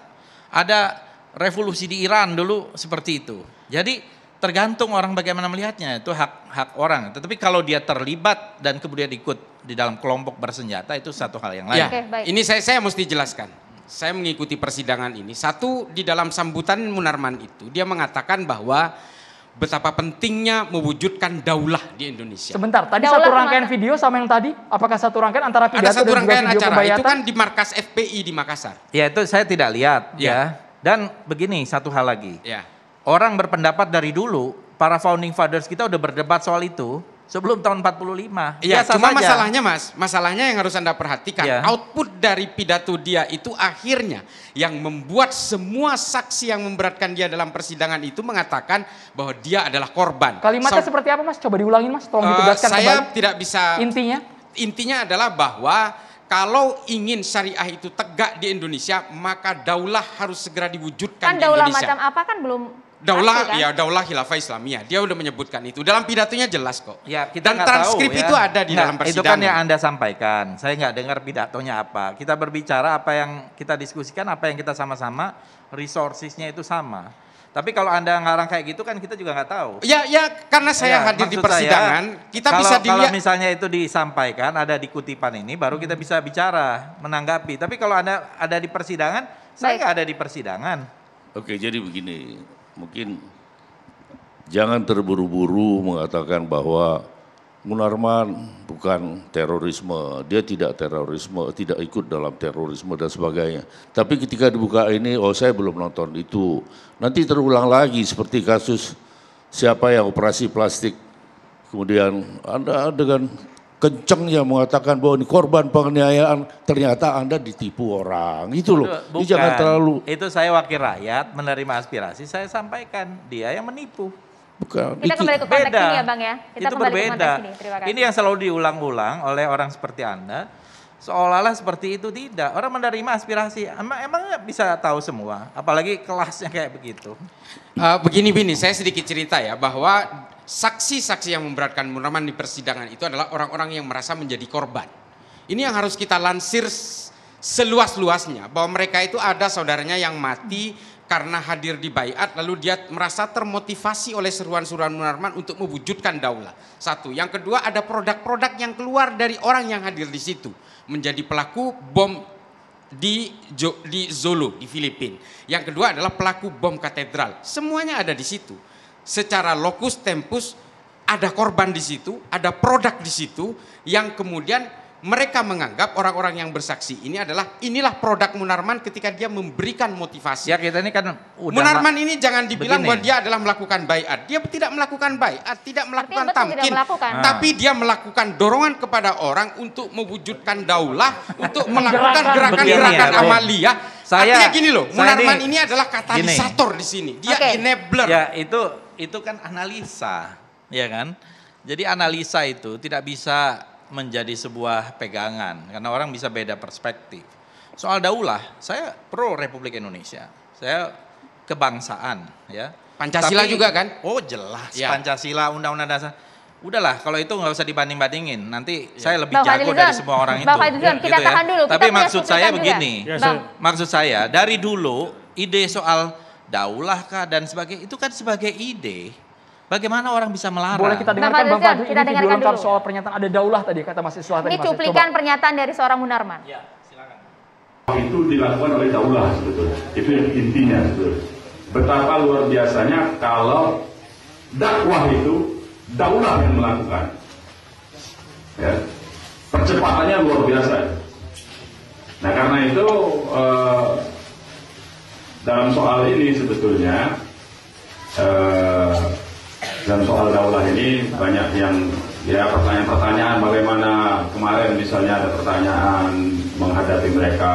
Ada revolusi di Iran dulu seperti itu. Jadi tergantung orang bagaimana melihatnya itu hak hak orang. Tetapi kalau dia terlibat dan kemudian ikut di dalam kelompok bersenjata itu satu hal yang lain. Ya. Okay, baik. Ini saya saya mesti jelaskan saya mengikuti persidangan ini. Satu di dalam sambutan Munarman itu dia mengatakan bahwa betapa pentingnya mewujudkan daulah di Indonesia. Sebentar, tadi daulah satu rangkaian mana? video sama yang tadi, apakah satu rangkaian antara pidato dan juga video acara itu kan di markas FPI di Makassar. Ya itu saya tidak lihat ya. ya. Dan begini satu hal lagi. Ya. Orang berpendapat dari dulu, para founding fathers kita udah berdebat soal itu sebelum tahun 45. Iya, cuma saja. masalahnya Mas, masalahnya yang harus Anda perhatikan, ya. output dari pidato dia itu akhirnya yang membuat semua saksi yang memberatkan dia dalam persidangan itu mengatakan bahwa dia adalah korban. Kalimatnya so, seperti apa Mas? Coba diulangin Mas, tolong uh, ditegaskan Saya kembali. tidak bisa Intinya? Intinya adalah bahwa kalau ingin syariah itu tegak di Indonesia, maka daulah harus segera diwujudkan kan di Indonesia. Kan daulah macam apa kan belum Daulah kan? ya Daulah Khilafah Islamiyah. Dia udah menyebutkan itu dalam pidatonya jelas kok. Ya, kita Dan transkrip tahu, ya. itu ada di nah, dalam persidangan. Itu kan yang Anda sampaikan. Saya nggak dengar pidatonya apa. Kita berbicara apa yang kita diskusikan, apa yang kita sama-sama, resourcesnya itu sama. Tapi kalau Anda ngarang kayak gitu kan kita juga nggak tahu. Ya, ya karena saya ya, hadir di persidangan, saya, kita kalau, bisa dilihat. Kalau misalnya itu disampaikan ada di kutipan ini baru kita hmm. bisa bicara, menanggapi. Tapi kalau Anda ada di persidangan, saya nggak ada di persidangan. Oke, jadi begini mungkin jangan terburu-buru mengatakan bahwa Munarman bukan terorisme, dia tidak terorisme, tidak ikut dalam terorisme dan sebagainya. Tapi ketika dibuka ini, oh saya belum nonton itu. Nanti terulang lagi seperti kasus siapa yang operasi plastik. Kemudian Anda dengan kencengnya mengatakan bahwa ini korban penganiayaan ternyata Anda ditipu orang. Itu loh. Bukan. jangan terlalu Itu saya wakil rakyat menerima aspirasi, saya sampaikan dia yang menipu. Bukan. Kita kembali ke beda. ini ya Bang ya. Kita itu berbeda. ke ini. kasih. Ini yang selalu diulang-ulang oleh orang seperti Anda. Seolah-olah seperti itu tidak. Orang menerima aspirasi, emang, emang bisa tahu semua. Apalagi kelasnya kayak begitu. Uh, eh, begini Bini, saya sedikit cerita ya bahwa Saksi-saksi yang memberatkan Munarman di persidangan itu adalah orang-orang yang merasa menjadi korban. Ini yang harus kita lansir seluas-luasnya bahwa mereka itu ada saudaranya yang mati karena hadir di Bayat lalu dia merasa termotivasi oleh seruan-seruan Munarman untuk mewujudkan daulah. Satu, yang kedua ada produk-produk yang keluar dari orang yang hadir di situ menjadi pelaku bom di di Zolo di Filipina. Yang kedua adalah pelaku bom katedral. Semuanya ada di situ secara lokus tempus ada korban di situ, ada produk di situ yang kemudian mereka menganggap orang-orang yang bersaksi ini adalah inilah produk Munarman ketika dia memberikan motivasi. Ya kita ini kan udah Munarman ini jangan dibilang begini. bahwa dia adalah melakukan bayat. Dia tidak melakukan bayat, tidak melakukan tapi tamkin, tidak melakukan. Ah. tapi dia melakukan dorongan kepada orang untuk mewujudkan daulah, untuk melakukan gerakan-gerakan ya, amalia. Saya, Artinya gini loh, Munarman ini, ini adalah katalisator gini. di sini. Dia okay. enabler. Ya itu itu kan analisa, ya kan? Jadi analisa itu tidak bisa menjadi sebuah pegangan karena orang bisa beda perspektif. Soal daulah, saya pro Republik Indonesia. Saya kebangsaan, ya. Pancasila Tapi, juga kan? Oh, jelas ya. Pancasila Undang-Undang Dasar udahlah kalau itu nggak usah dibanding bandingin nanti ya. saya lebih Bapak jago dari semua orang itu Bapak ya, kita gitu ya. dulu tapi kita maksud saya begini ya, maksud saya dari dulu ide soal daulah kah dan sebagainya itu kan sebagai ide Bagaimana orang bisa melarang? Boleh kita dengarkan Bang Fadli, kita ini dengarkan dulu. soal pernyataan ada daulah tadi, kata Mas Islah Ini cuplikan pernyataan dari seorang Munarman. Ya, silakan. Itu dilakukan oleh daulah sebetulnya, itu intinya sebetulnya. Betapa luar biasanya kalau dakwah itu daulah yang melakukan. Ya. Percepatannya luar biasa. Nah karena itu eh, dalam soal ini sebetulnya eh, dalam soal daulah ini banyak yang ya pertanyaan-pertanyaan bagaimana kemarin misalnya ada pertanyaan menghadapi mereka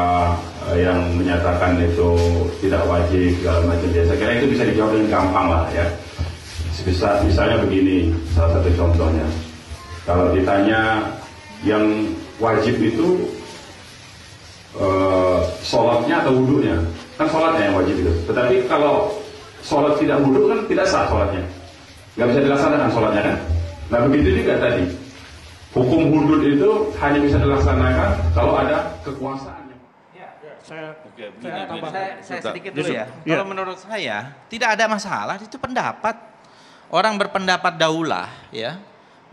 eh, yang menyatakan itu tidak wajib segala macam biasa ya, saya kira itu bisa dijawab dengan gampang lah ya bisa misalnya begini salah satu contohnya kalau ditanya yang wajib itu eh, sholatnya atau wudhunya Kan sholatnya yang wajib itu. Tetapi kalau sholat tidak wudhu kan tidak sah sholatnya. Nggak bisa dilaksanakan sholatnya kan. Nah begitu juga tadi. Hukum hudud itu hanya bisa dilaksanakan kalau ada kekuasaan. Ya, Saya, saya, saya, saya sedikit dulu ya. ya. Kalau menurut saya tidak ada masalah itu pendapat orang berpendapat daulah ya.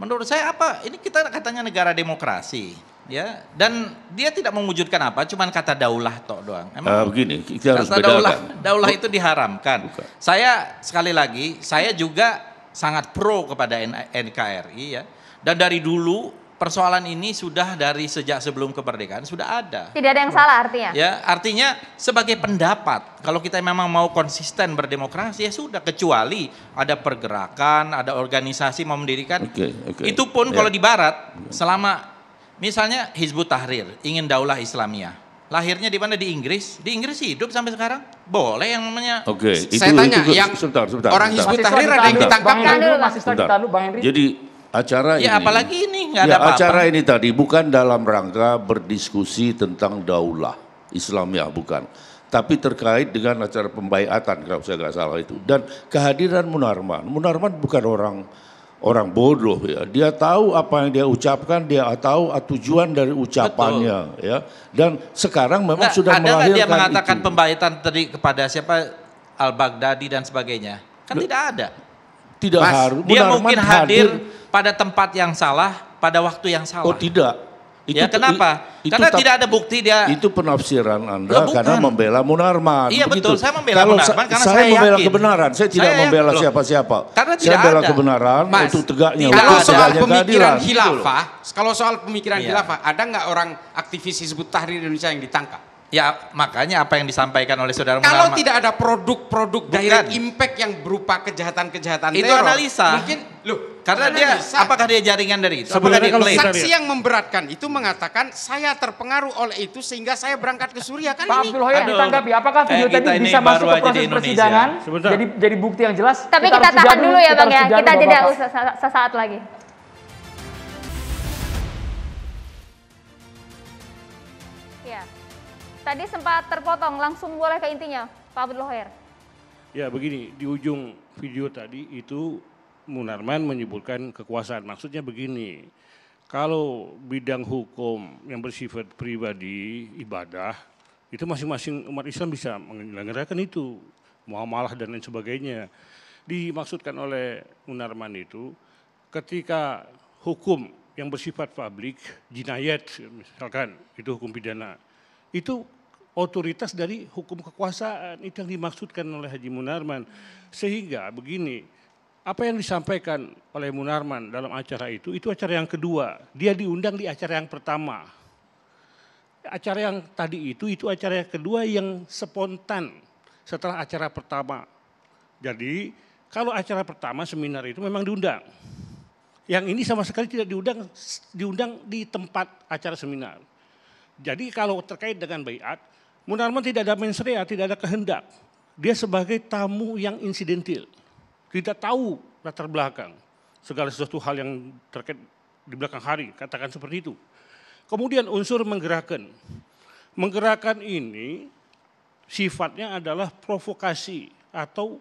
Menurut saya apa? Ini kita katanya negara demokrasi ya dan dia tidak mewujudkan apa cuman kata daulah tok doang emang uh, begini kita harus kata daulah daulah oh. itu diharamkan Buka. saya sekali lagi saya juga sangat pro kepada NKRI ya dan dari dulu persoalan ini sudah dari sejak sebelum kemerdekaan sudah ada tidak ada yang salah artinya ya artinya sebagai pendapat kalau kita memang mau konsisten berdemokrasi ya sudah kecuali ada pergerakan ada organisasi mau mendirikan okay, okay. itu pun yeah. kalau di barat ya. selama Misalnya Hizbut Tahrir ingin daulah Islamiyah. Lahirnya di mana di Inggris? Di Inggris hidup sampai sekarang. Boleh yang namanya. Oke, okay, saya tanya itu, yang sebentar, sebentar, orang Hizbut Tahrir ada yang ditangkap kan? Jadi acara ya, ini. Ya apalagi ini ya, ada apa-apa. Acara ini tadi bukan dalam rangka berdiskusi tentang daulah Islamiyah bukan tapi terkait dengan acara pembaiatan kalau saya nggak salah itu dan kehadiran Munarman. Munarman bukan orang orang bodoh ya. Dia tahu apa yang dia ucapkan, dia tahu ah, tujuan dari ucapannya Betul. ya. Dan sekarang memang nah, sudah ada melahirkan dia mengatakan itu. pembaitan tadi kepada siapa Al-Baghdadi dan sebagainya. Kan tidak ada. Tidak harus. Dia mungkin hadir, hadir pada tempat yang salah, pada waktu yang salah. Oh, tidak. Itu, ya kenapa? Itu, karena itu, tidak ada bukti dia. Itu penafsiran Anda Loh, karena membela Munarman. Iya begitu. betul, saya membela Kalau Munarman karena saya, saya membela yakin. kebenaran, saya tidak saya membela siapa-siapa. Karena tidak saya membela kebenaran Mas, untuk tegaknya. Kalau soal pemikiran khilafah, gitu kalau soal pemikiran iya. khilafah, ada nggak orang aktivis sebut Tahrir Indonesia yang ditangkap? Ya makanya apa yang disampaikan oleh saudara Munarman? Kalau tidak ada produk-produk direct impact yang berupa kejahatan-kejahatan Itu teror, analisa. Mungkin, loh karena dia bisa. apakah dia jaringan dari itu? Sebenarnya kalau saksi yang memberatkan itu mengatakan saya terpengaruh oleh itu sehingga saya berangkat ke Suriah kan Pak ini. Abdul Hoyer ditanggapi apakah eh, video tadi bisa masuk ke proses persidangan? Jadi jadi bukti yang jelas. Tapi kita, kita tahan dulu, dulu ya Bang ya. Kita jeda sesaat lagi. Ya. Tadi sempat terpotong, langsung boleh ke intinya, Pak Abdul Hoyer. Ya begini, di ujung video tadi itu Munarman menyebutkan kekuasaan. Maksudnya begini, kalau bidang hukum yang bersifat pribadi, ibadah, itu masing-masing umat Islam bisa menyelenggarakan itu, muamalah dan lain sebagainya. Dimaksudkan oleh Munarman itu ketika hukum yang bersifat publik, jinayat misalkan, itu hukum pidana. Itu otoritas dari hukum kekuasaan, itu yang dimaksudkan oleh Haji Munarman. Sehingga begini, apa yang disampaikan oleh Munarman dalam acara itu, itu acara yang kedua. Dia diundang di acara yang pertama. Acara yang tadi itu, itu acara yang kedua yang spontan setelah acara pertama. Jadi kalau acara pertama seminar itu memang diundang. Yang ini sama sekali tidak diundang, diundang di tempat acara seminar. Jadi kalau terkait dengan bayat, Munarman tidak ada mensrea, tidak ada kehendak. Dia sebagai tamu yang insidentil tidak tahu latar belakang segala sesuatu hal yang terkait di belakang hari, katakan seperti itu. Kemudian unsur menggerakkan. Menggerakkan ini sifatnya adalah provokasi atau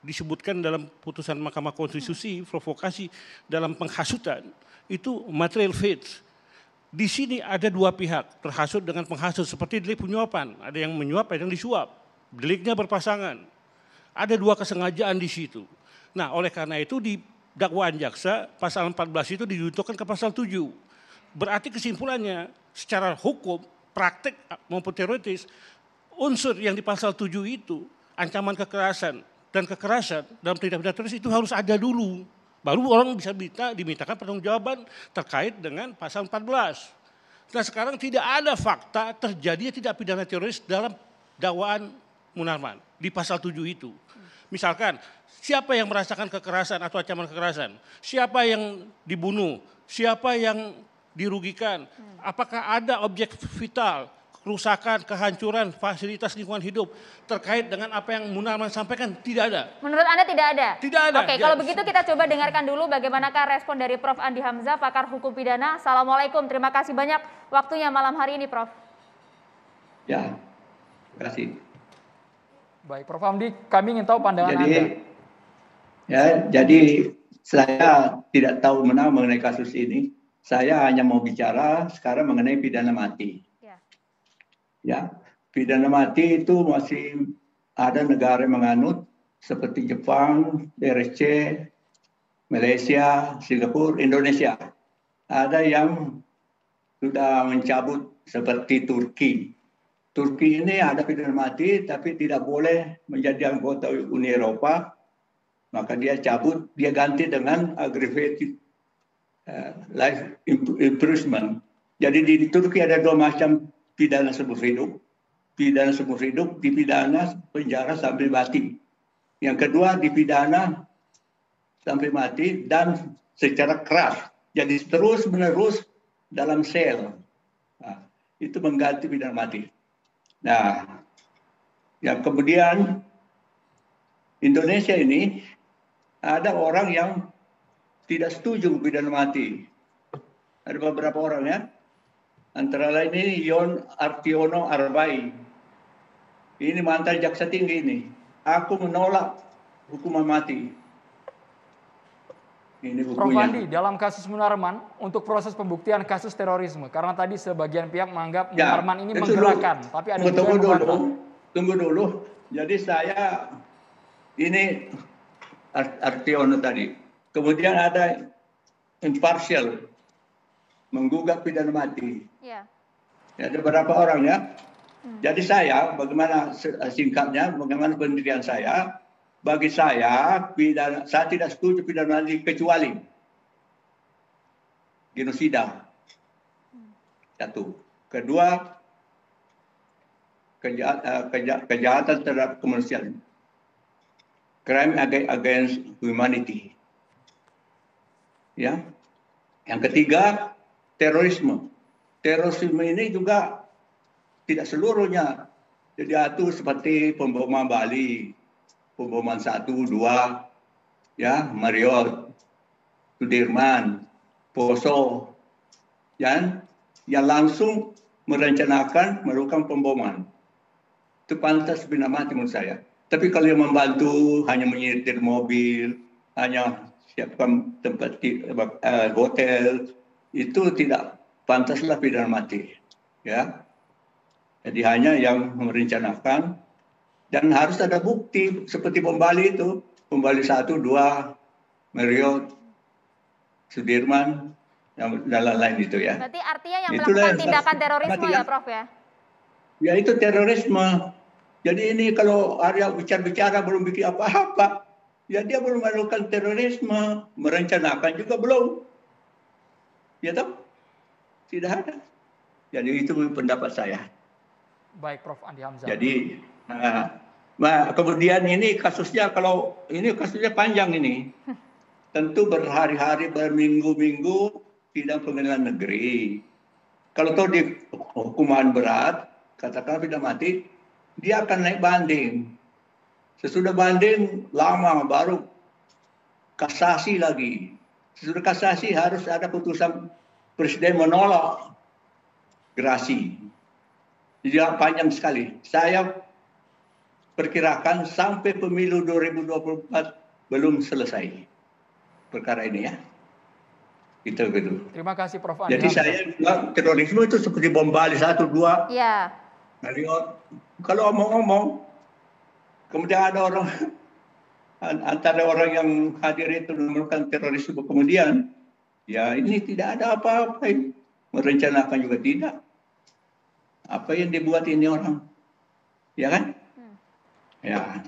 disebutkan dalam putusan Mahkamah Konstitusi provokasi dalam penghasutan itu material faith. Di sini ada dua pihak terhasut dengan penghasut seperti delik penyuapan, ada yang menyuap, ada yang disuap. Deliknya berpasangan. Ada dua kesengajaan di situ. Nah, oleh karena itu di dakwaan jaksa pasal 14 itu diuntukkan ke pasal 7. Berarti kesimpulannya secara hukum, praktik eh, maupun teoritis, unsur yang di pasal 7 itu ancaman kekerasan dan kekerasan dalam tindak pidana teroris itu harus ada dulu. Baru orang bisa minta, dimintakan pertanggungjawaban terkait dengan pasal 14. Nah sekarang tidak ada fakta terjadinya tidak pidana teroris dalam dakwaan Munarman di pasal 7 itu. Misalkan siapa yang merasakan kekerasan atau ancaman kekerasan, siapa yang dibunuh, siapa yang dirugikan, apakah ada objek vital, kerusakan, kehancuran fasilitas lingkungan hidup terkait dengan apa yang Munarman sampaikan tidak ada. Menurut Anda tidak ada? Tidak ada. Oke, kalau ya. begitu kita coba dengarkan dulu bagaimanakah respon dari Prof Andi Hamzah, pakar hukum pidana. Assalamualaikum, terima kasih banyak waktunya malam hari ini, Prof. Ya, terima kasih. Baik, Prof. Hamdi, kami ingin tahu pandangan jadi, Anda. Ya, jadi saya tidak tahu menang mengenai kasus ini. Saya hanya mau bicara sekarang mengenai pidana mati. Ya, ya pidana mati itu masih ada negara yang menganut seperti Jepang, DRC, Malaysia, Singapura, Indonesia. Ada yang sudah mencabut seperti Turki. Turki ini ada pidana mati tapi tidak boleh menjadi anggota Uni Eropa, maka dia cabut, dia ganti dengan aggravated eh, life imprisonment. Jadi di Turki ada dua macam pidana seumur hidup. Pidana seumur hidup dipidana penjara sampai mati. Yang kedua dipidana sampai mati dan secara keras. Jadi terus-menerus dalam sel. Nah, itu mengganti pidana mati. Nah, yang kemudian Indonesia ini ada orang yang tidak setuju pidana mati. Ada beberapa orang ya. Antara lain ini Yon Artiono Arbai. Ini mantan jaksa tinggi ini. Aku menolak hukuman mati ini bukunya. Prof. Andi, dalam kasus Munarman untuk proses pembuktian kasus terorisme, karena tadi sebagian pihak menganggap ya, Munarman ini menggerakkan, tapi ada juga tunggu dulu, tunggu dulu. Jadi saya ini arti Artiono tadi. Kemudian ada impartial menggugat pidana mati. Ya. ya ada berapa orang ya. Hmm. Jadi saya bagaimana singkatnya bagaimana pendirian saya bagi saya pidana saya tidak setuju pidana mati kecuali genosida satu kedua eh, kejahatan, terhadap kemanusiaan crime against humanity ya yang ketiga terorisme terorisme ini juga tidak seluruhnya jadi atur seperti pemboman Bali Pemboman 1, 2, ya, Mario Sudirman, Poso, dan yang langsung merencanakan melakukan pemboman. Itu pantas bina mati menurut saya. Tapi kalau yang membantu hanya menyetir mobil, hanya siapkan tempat uh, hotel, itu tidak pantaslah pidana mati. Ya, jadi hanya yang merencanakan dan harus ada bukti seperti pembalik itu pembali satu dua Meriot Sudirman dan lain-lain itu ya. Berarti artinya yang Itulah melakukan tindakan terorisme ya, Prof ya? Ya itu terorisme. Jadi ini kalau Arya bicara-bicara belum bikin apa-apa, ya dia belum melakukan terorisme, merencanakan juga belum. Ya toh? Tidak ada. Jadi itu pendapat saya. Baik, Prof. Andi Hamzah. Jadi Nah, nah, kemudian ini kasusnya kalau ini kasusnya panjang ini. Tentu berhari-hari, berminggu-minggu sidang pengadilan negeri. Kalau tahu di hukuman berat, katakan pidana mati, dia akan naik banding. Sesudah banding lama baru kasasi lagi. Sesudah kasasi harus ada putusan presiden menolak gerasi. Jadi panjang sekali. Saya perkirakan sampai pemilu 2024 belum selesai perkara ini ya. Itu gitu. Terima kasih Prof. Jadi saya juga terorisme itu seperti bom Bali satu dua. Iya. Nah, kalau omong-omong, kemudian ada orang antara orang yang hadir itu melakukan terorisme kemudian, ya ini tidak ada apa-apa Merencanakan juga tidak. Apa yang dibuat ini orang? Ya kan? Ya.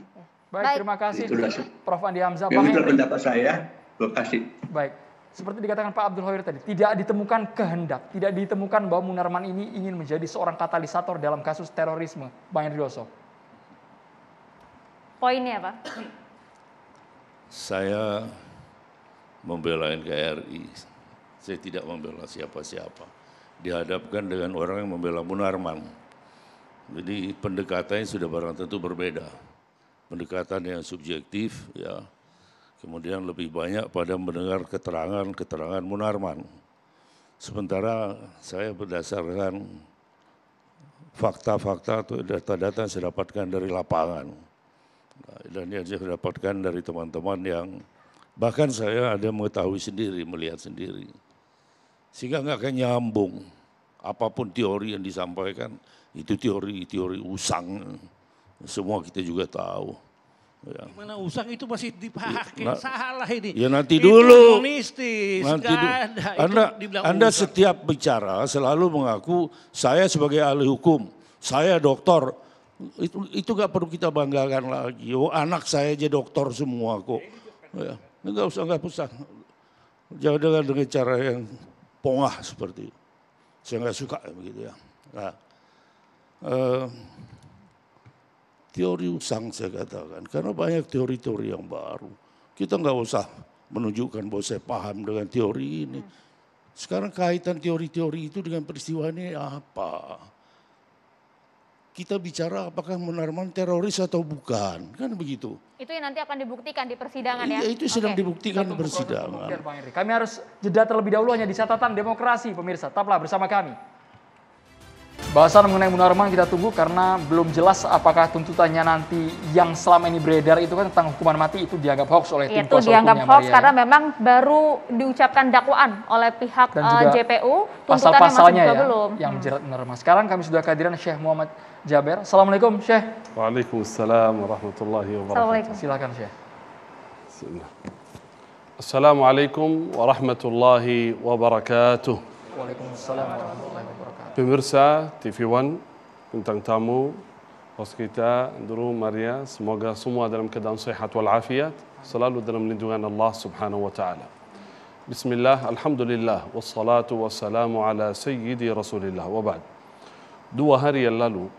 Baik, Baik. terima kasih Itulah. Prof Andi Hamzah. Yang itu pendapat saya. Terima kasih. Baik. Seperti dikatakan Pak Abdul Hoir tadi, tidak ditemukan kehendak, tidak ditemukan bahwa Munarman ini ingin menjadi seorang katalisator dalam kasus terorisme, Bang Enrioso. Poinnya apa? Saya membela NKRI. Saya tidak membela siapa-siapa. Dihadapkan dengan orang yang membela Munarman. Jadi pendekatannya sudah barang tentu berbeda pendekatan yang subjektif ya kemudian lebih banyak pada mendengar keterangan-keterangan Munarman. Sementara saya berdasarkan fakta-fakta atau data-data yang saya dapatkan dari lapangan nah, dan yang saya dapatkan dari teman-teman yang bahkan saya ada mengetahui sendiri, melihat sendiri. Sehingga nggak akan nyambung apapun teori yang disampaikan, itu teori-teori usang. Semua kita juga tahu. Ya. Gimana usang itu masih dipakai, iya, nah, salah ini. Ya nanti dulu. Komunistis, nanti du Anda, anda setiap bicara selalu mengaku saya sebagai ahli hukum, saya dokter. Itu itu nggak perlu kita banggakan lagi. Oh anak saya aja dokter semua kok. Ya. Enggak usah, enggak usah. Jangan dengan, dengan cara yang pongah seperti itu. Saya nggak suka begitu ya. Nah, uh, teori usang saya katakan. Karena banyak teori-teori yang baru. Kita nggak usah menunjukkan bahwa saya paham dengan teori ini. Sekarang kaitan teori-teori itu dengan peristiwa ini apa? Kita bicara apakah Munarman teroris atau bukan, kan begitu. Itu yang nanti akan dibuktikan di persidangan ya? Iya, itu sedang okay. dibuktikan di persidangan. Kami harus jeda terlebih dahulu hanya di catatan demokrasi pemirsa. Tetaplah bersama kami. Bahasan mengenai Munarman kita tunggu karena belum jelas apakah tuntutannya nanti yang selama ini beredar itu kan tentang hukuman mati itu dianggap hoax oleh tim Itu dianggap hoax karena memang baru diucapkan dakwaan oleh pihak Dan eh, juga uh, JPU pasal-pasalnya ya belum. yang hmm. menjerat Munarman. Sekarang kami sudah kehadiran Syekh Muhammad Jaber. Assalamualaikum Syekh. Waalaikumsalam warahmatullahi wabarakatuh. Silakan Syekh. Assalamualaikum warahmatullahi wabarakatuh. Waalaikumsalam warahmatullahi wabarakatuh pemirsa TV One, bintang tamu, host kita, Andrew Maria, semoga semua dalam keadaan sehat walafiat, selalu dalam lindungan Allah subhanahu wa ta'ala. Bismillah, Alhamdulillah, wassalatu wassalamu ala sayyidi Rasulillah, wa ba'd. Dua hari yang lalu,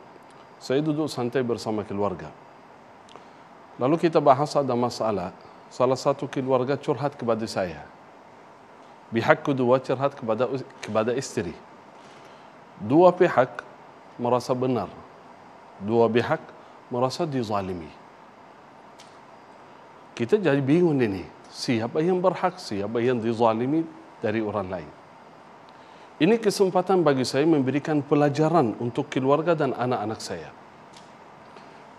saya duduk santai bersama keluarga. Lalu kita bahas ada masalah, salah satu keluarga curhat kepada saya. Bihak kedua curhat kepada kepada istri. dua pihak merasa benar dua pihak merasa dizalimi kita jadi bingung ini siapa yang berhak siapa yang dizalimi dari orang lain ini kesempatan bagi saya memberikan pelajaran untuk keluarga dan anak-anak saya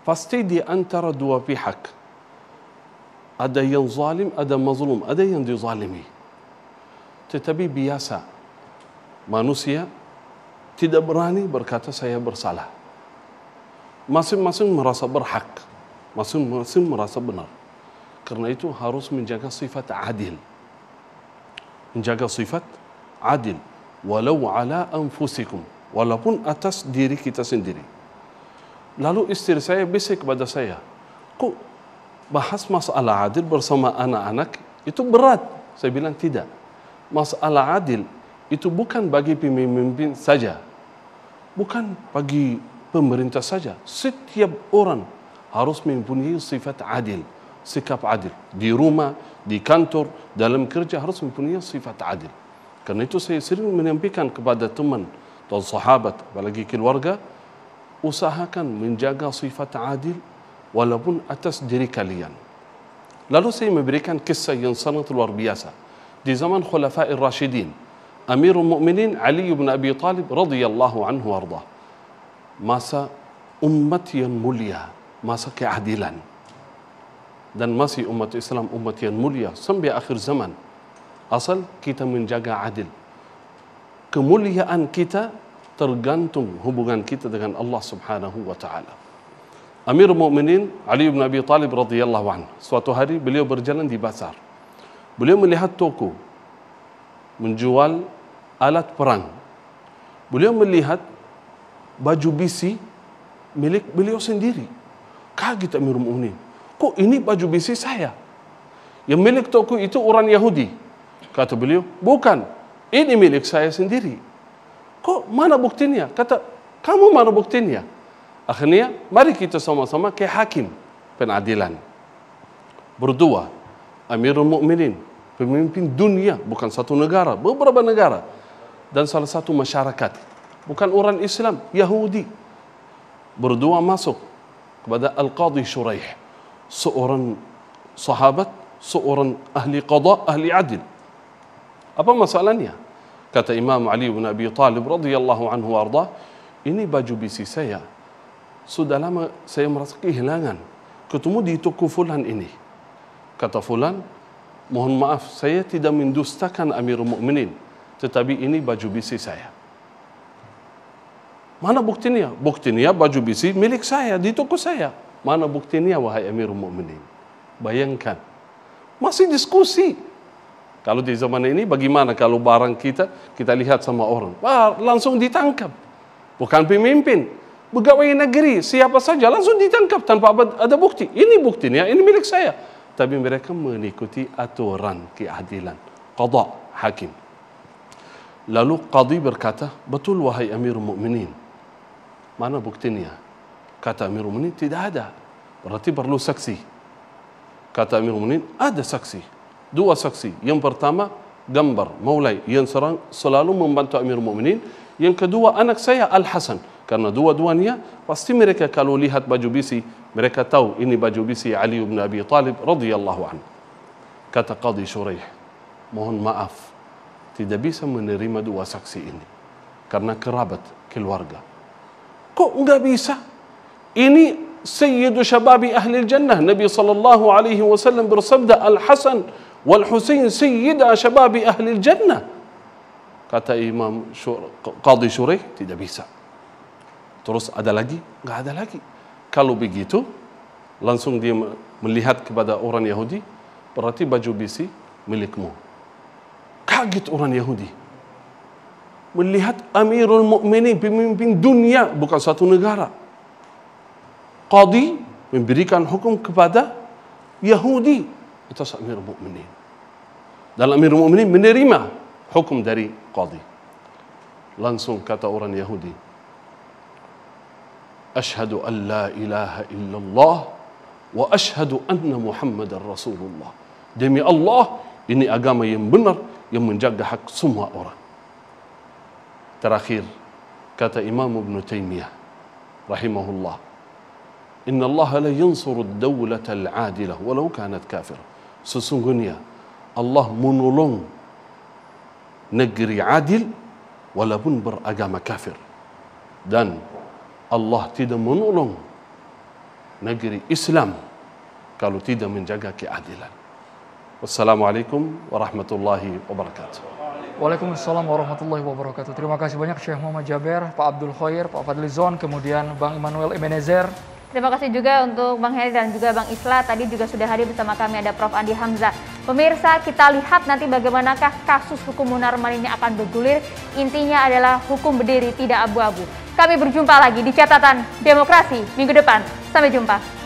pasti di antara dua pihak ada yang zalim ada mazlum ada yang dizalimi tetapi biasa manusia tidak berani berkata saya bersalah. Masing-masing merasa berhak, masing-masing merasa benar. Karena itu harus menjaga sifat adil. Menjaga sifat adil. Walau ala anfusikum. Walaupun atas diri kita sendiri. Lalu istri saya bisik kepada saya, kok bahas masalah adil bersama anak-anak itu berat. Saya bilang tidak. Masalah adil itu bukan bagi pemimpin saja, bukan bagi pemerintah saja. Setiap orang harus mempunyai sifat adil, sikap adil. Di rumah, di kantor, dalam kerja harus mempunyai sifat adil. Karena itu saya sering menyampaikan kepada teman dan sahabat, apalagi keluarga, usahakan menjaga sifat adil walaupun atas diri kalian. Lalu saya memberikan kisah yang sangat luar biasa. Di zaman Khulafa'ir Rashidin, Amirul Mukminin Ali bin Abi Talib radhiyallahu anhu arda. Masa umat yang mulia, masa keadilan dan masih umat Islam umat yang mulia sampai akhir zaman. Asal kita menjaga adil. Kemuliaan kita tergantung hubungan kita dengan Allah Subhanahu wa taala. Amirul Mukminin Ali bin Abi Talib radhiyallahu anhu suatu hari beliau berjalan di pasar. Beliau melihat toko menjual alat perang. Beliau melihat baju besi milik beliau sendiri. Kaget Amirul Mu'minin. Kok ini baju besi saya? Yang milik toko itu orang Yahudi. Kata beliau, bukan. Ini milik saya sendiri. Kok mana buktinya? Kata, kamu mana buktinya? Akhirnya, mari kita sama-sama ke hakim penadilan. Berdua, Amirul Mukminin pemimpin dunia bukan satu negara beberapa negara dan salah satu masyarakat bukan orang Islam Yahudi berdua masuk kepada Al-Qadhi Shuraih seorang sahabat seorang ahli qada ahli adil apa masalahnya kata Imam Ali bin Abi Talib radhiyallahu anhu arda ini baju bisi saya sudah lama saya merasa kehilangan ketemu di toko fulan ini kata fulan mohon maaf saya tidak mendustakan Amirul Mukminin, tetapi ini baju bisi saya. Mana buktinya? Buktinya baju bisi milik saya di toko saya. Mana buktinya wahai Amirul Mukminin? Bayangkan. Masih diskusi. Kalau di zaman ini bagaimana kalau barang kita kita lihat sama orang, Wah, langsung ditangkap. Bukan pemimpin, pegawai negeri, siapa saja langsung ditangkap tanpa ada bukti. Ini buktinya, ini milik saya. tapi mereka mengikuti aturan keadilan qada hakim lalu qadi berkata betul wahai amirul mukminin mana buktinya kata amirul mukminin tidak ada berarti perlu saksi kata amirul mukminin ada saksi dua saksi yang pertama gambar maulai yang serang selalu membantu amirul mukminin yang kedua anak saya al hasan Karena dua-duanya pasti mereka kalau lihat baju besi, mereka tahu ini baju besi Ali bin Abi Talib radhiyallahu an. Kata Qadhi Shuraih, mohon maaf, tidak bisa menerima dua saksi ini. Karena kerabat keluarga. Kok nggak bisa? Ini سيد شباب أهل الجنة نبي صلى الله عليه وسلم bersabda Al-Hasan wal-Husain sayyida shababi ahli al-jannah kata Imam Qadhi Shuraih tidak bisa Terus ada lagi? Nggak ada lagi. Kalau begitu, langsung dia melihat kepada orang Yahudi, berarti baju besi milikmu. Kaget orang Yahudi. Melihat Amirul Mukminin pemimpin dunia bukan satu negara. Qadi memberikan hukum kepada Yahudi itu atas Amirul Mukminin. dalam Amirul Mukminin menerima hukum dari Qadi. Langsung kata orang Yahudi, أشهد أن لا إله إلا الله وأشهد أن محمد رسول الله دمي الله إني أقام ينبنر يمنجاق حق سمى أورا تراخير كات إمام ابن تيمية رحمه الله إن الله لا ينصر الدولة العادلة ولو كانت كافرة سسنغنيا الله منولون نجري عادل ولا بنبر أقام كافر دان Allah tidak menolong negeri Islam kalau tidak menjaga keadilan. Wassalamualaikum warahmatullahi wabarakatuh. Waalaikumsalam warahmatullahi wabarakatuh. Terima kasih banyak Syekh Muhammad Jaber, Pak Abdul Khair, Pak Zon, kemudian Bang Immanuel Ebenezer. Terima kasih juga untuk Bang Heri dan juga Bang Isla. Tadi juga sudah hadir bersama kami ada Prof. Andi Hamzah. Pemirsa, kita lihat nanti bagaimanakah kasus hukum munarman ini akan bergulir. Intinya adalah hukum berdiri, tidak abu-abu. Kami berjumpa lagi di catatan demokrasi minggu depan. Sampai jumpa.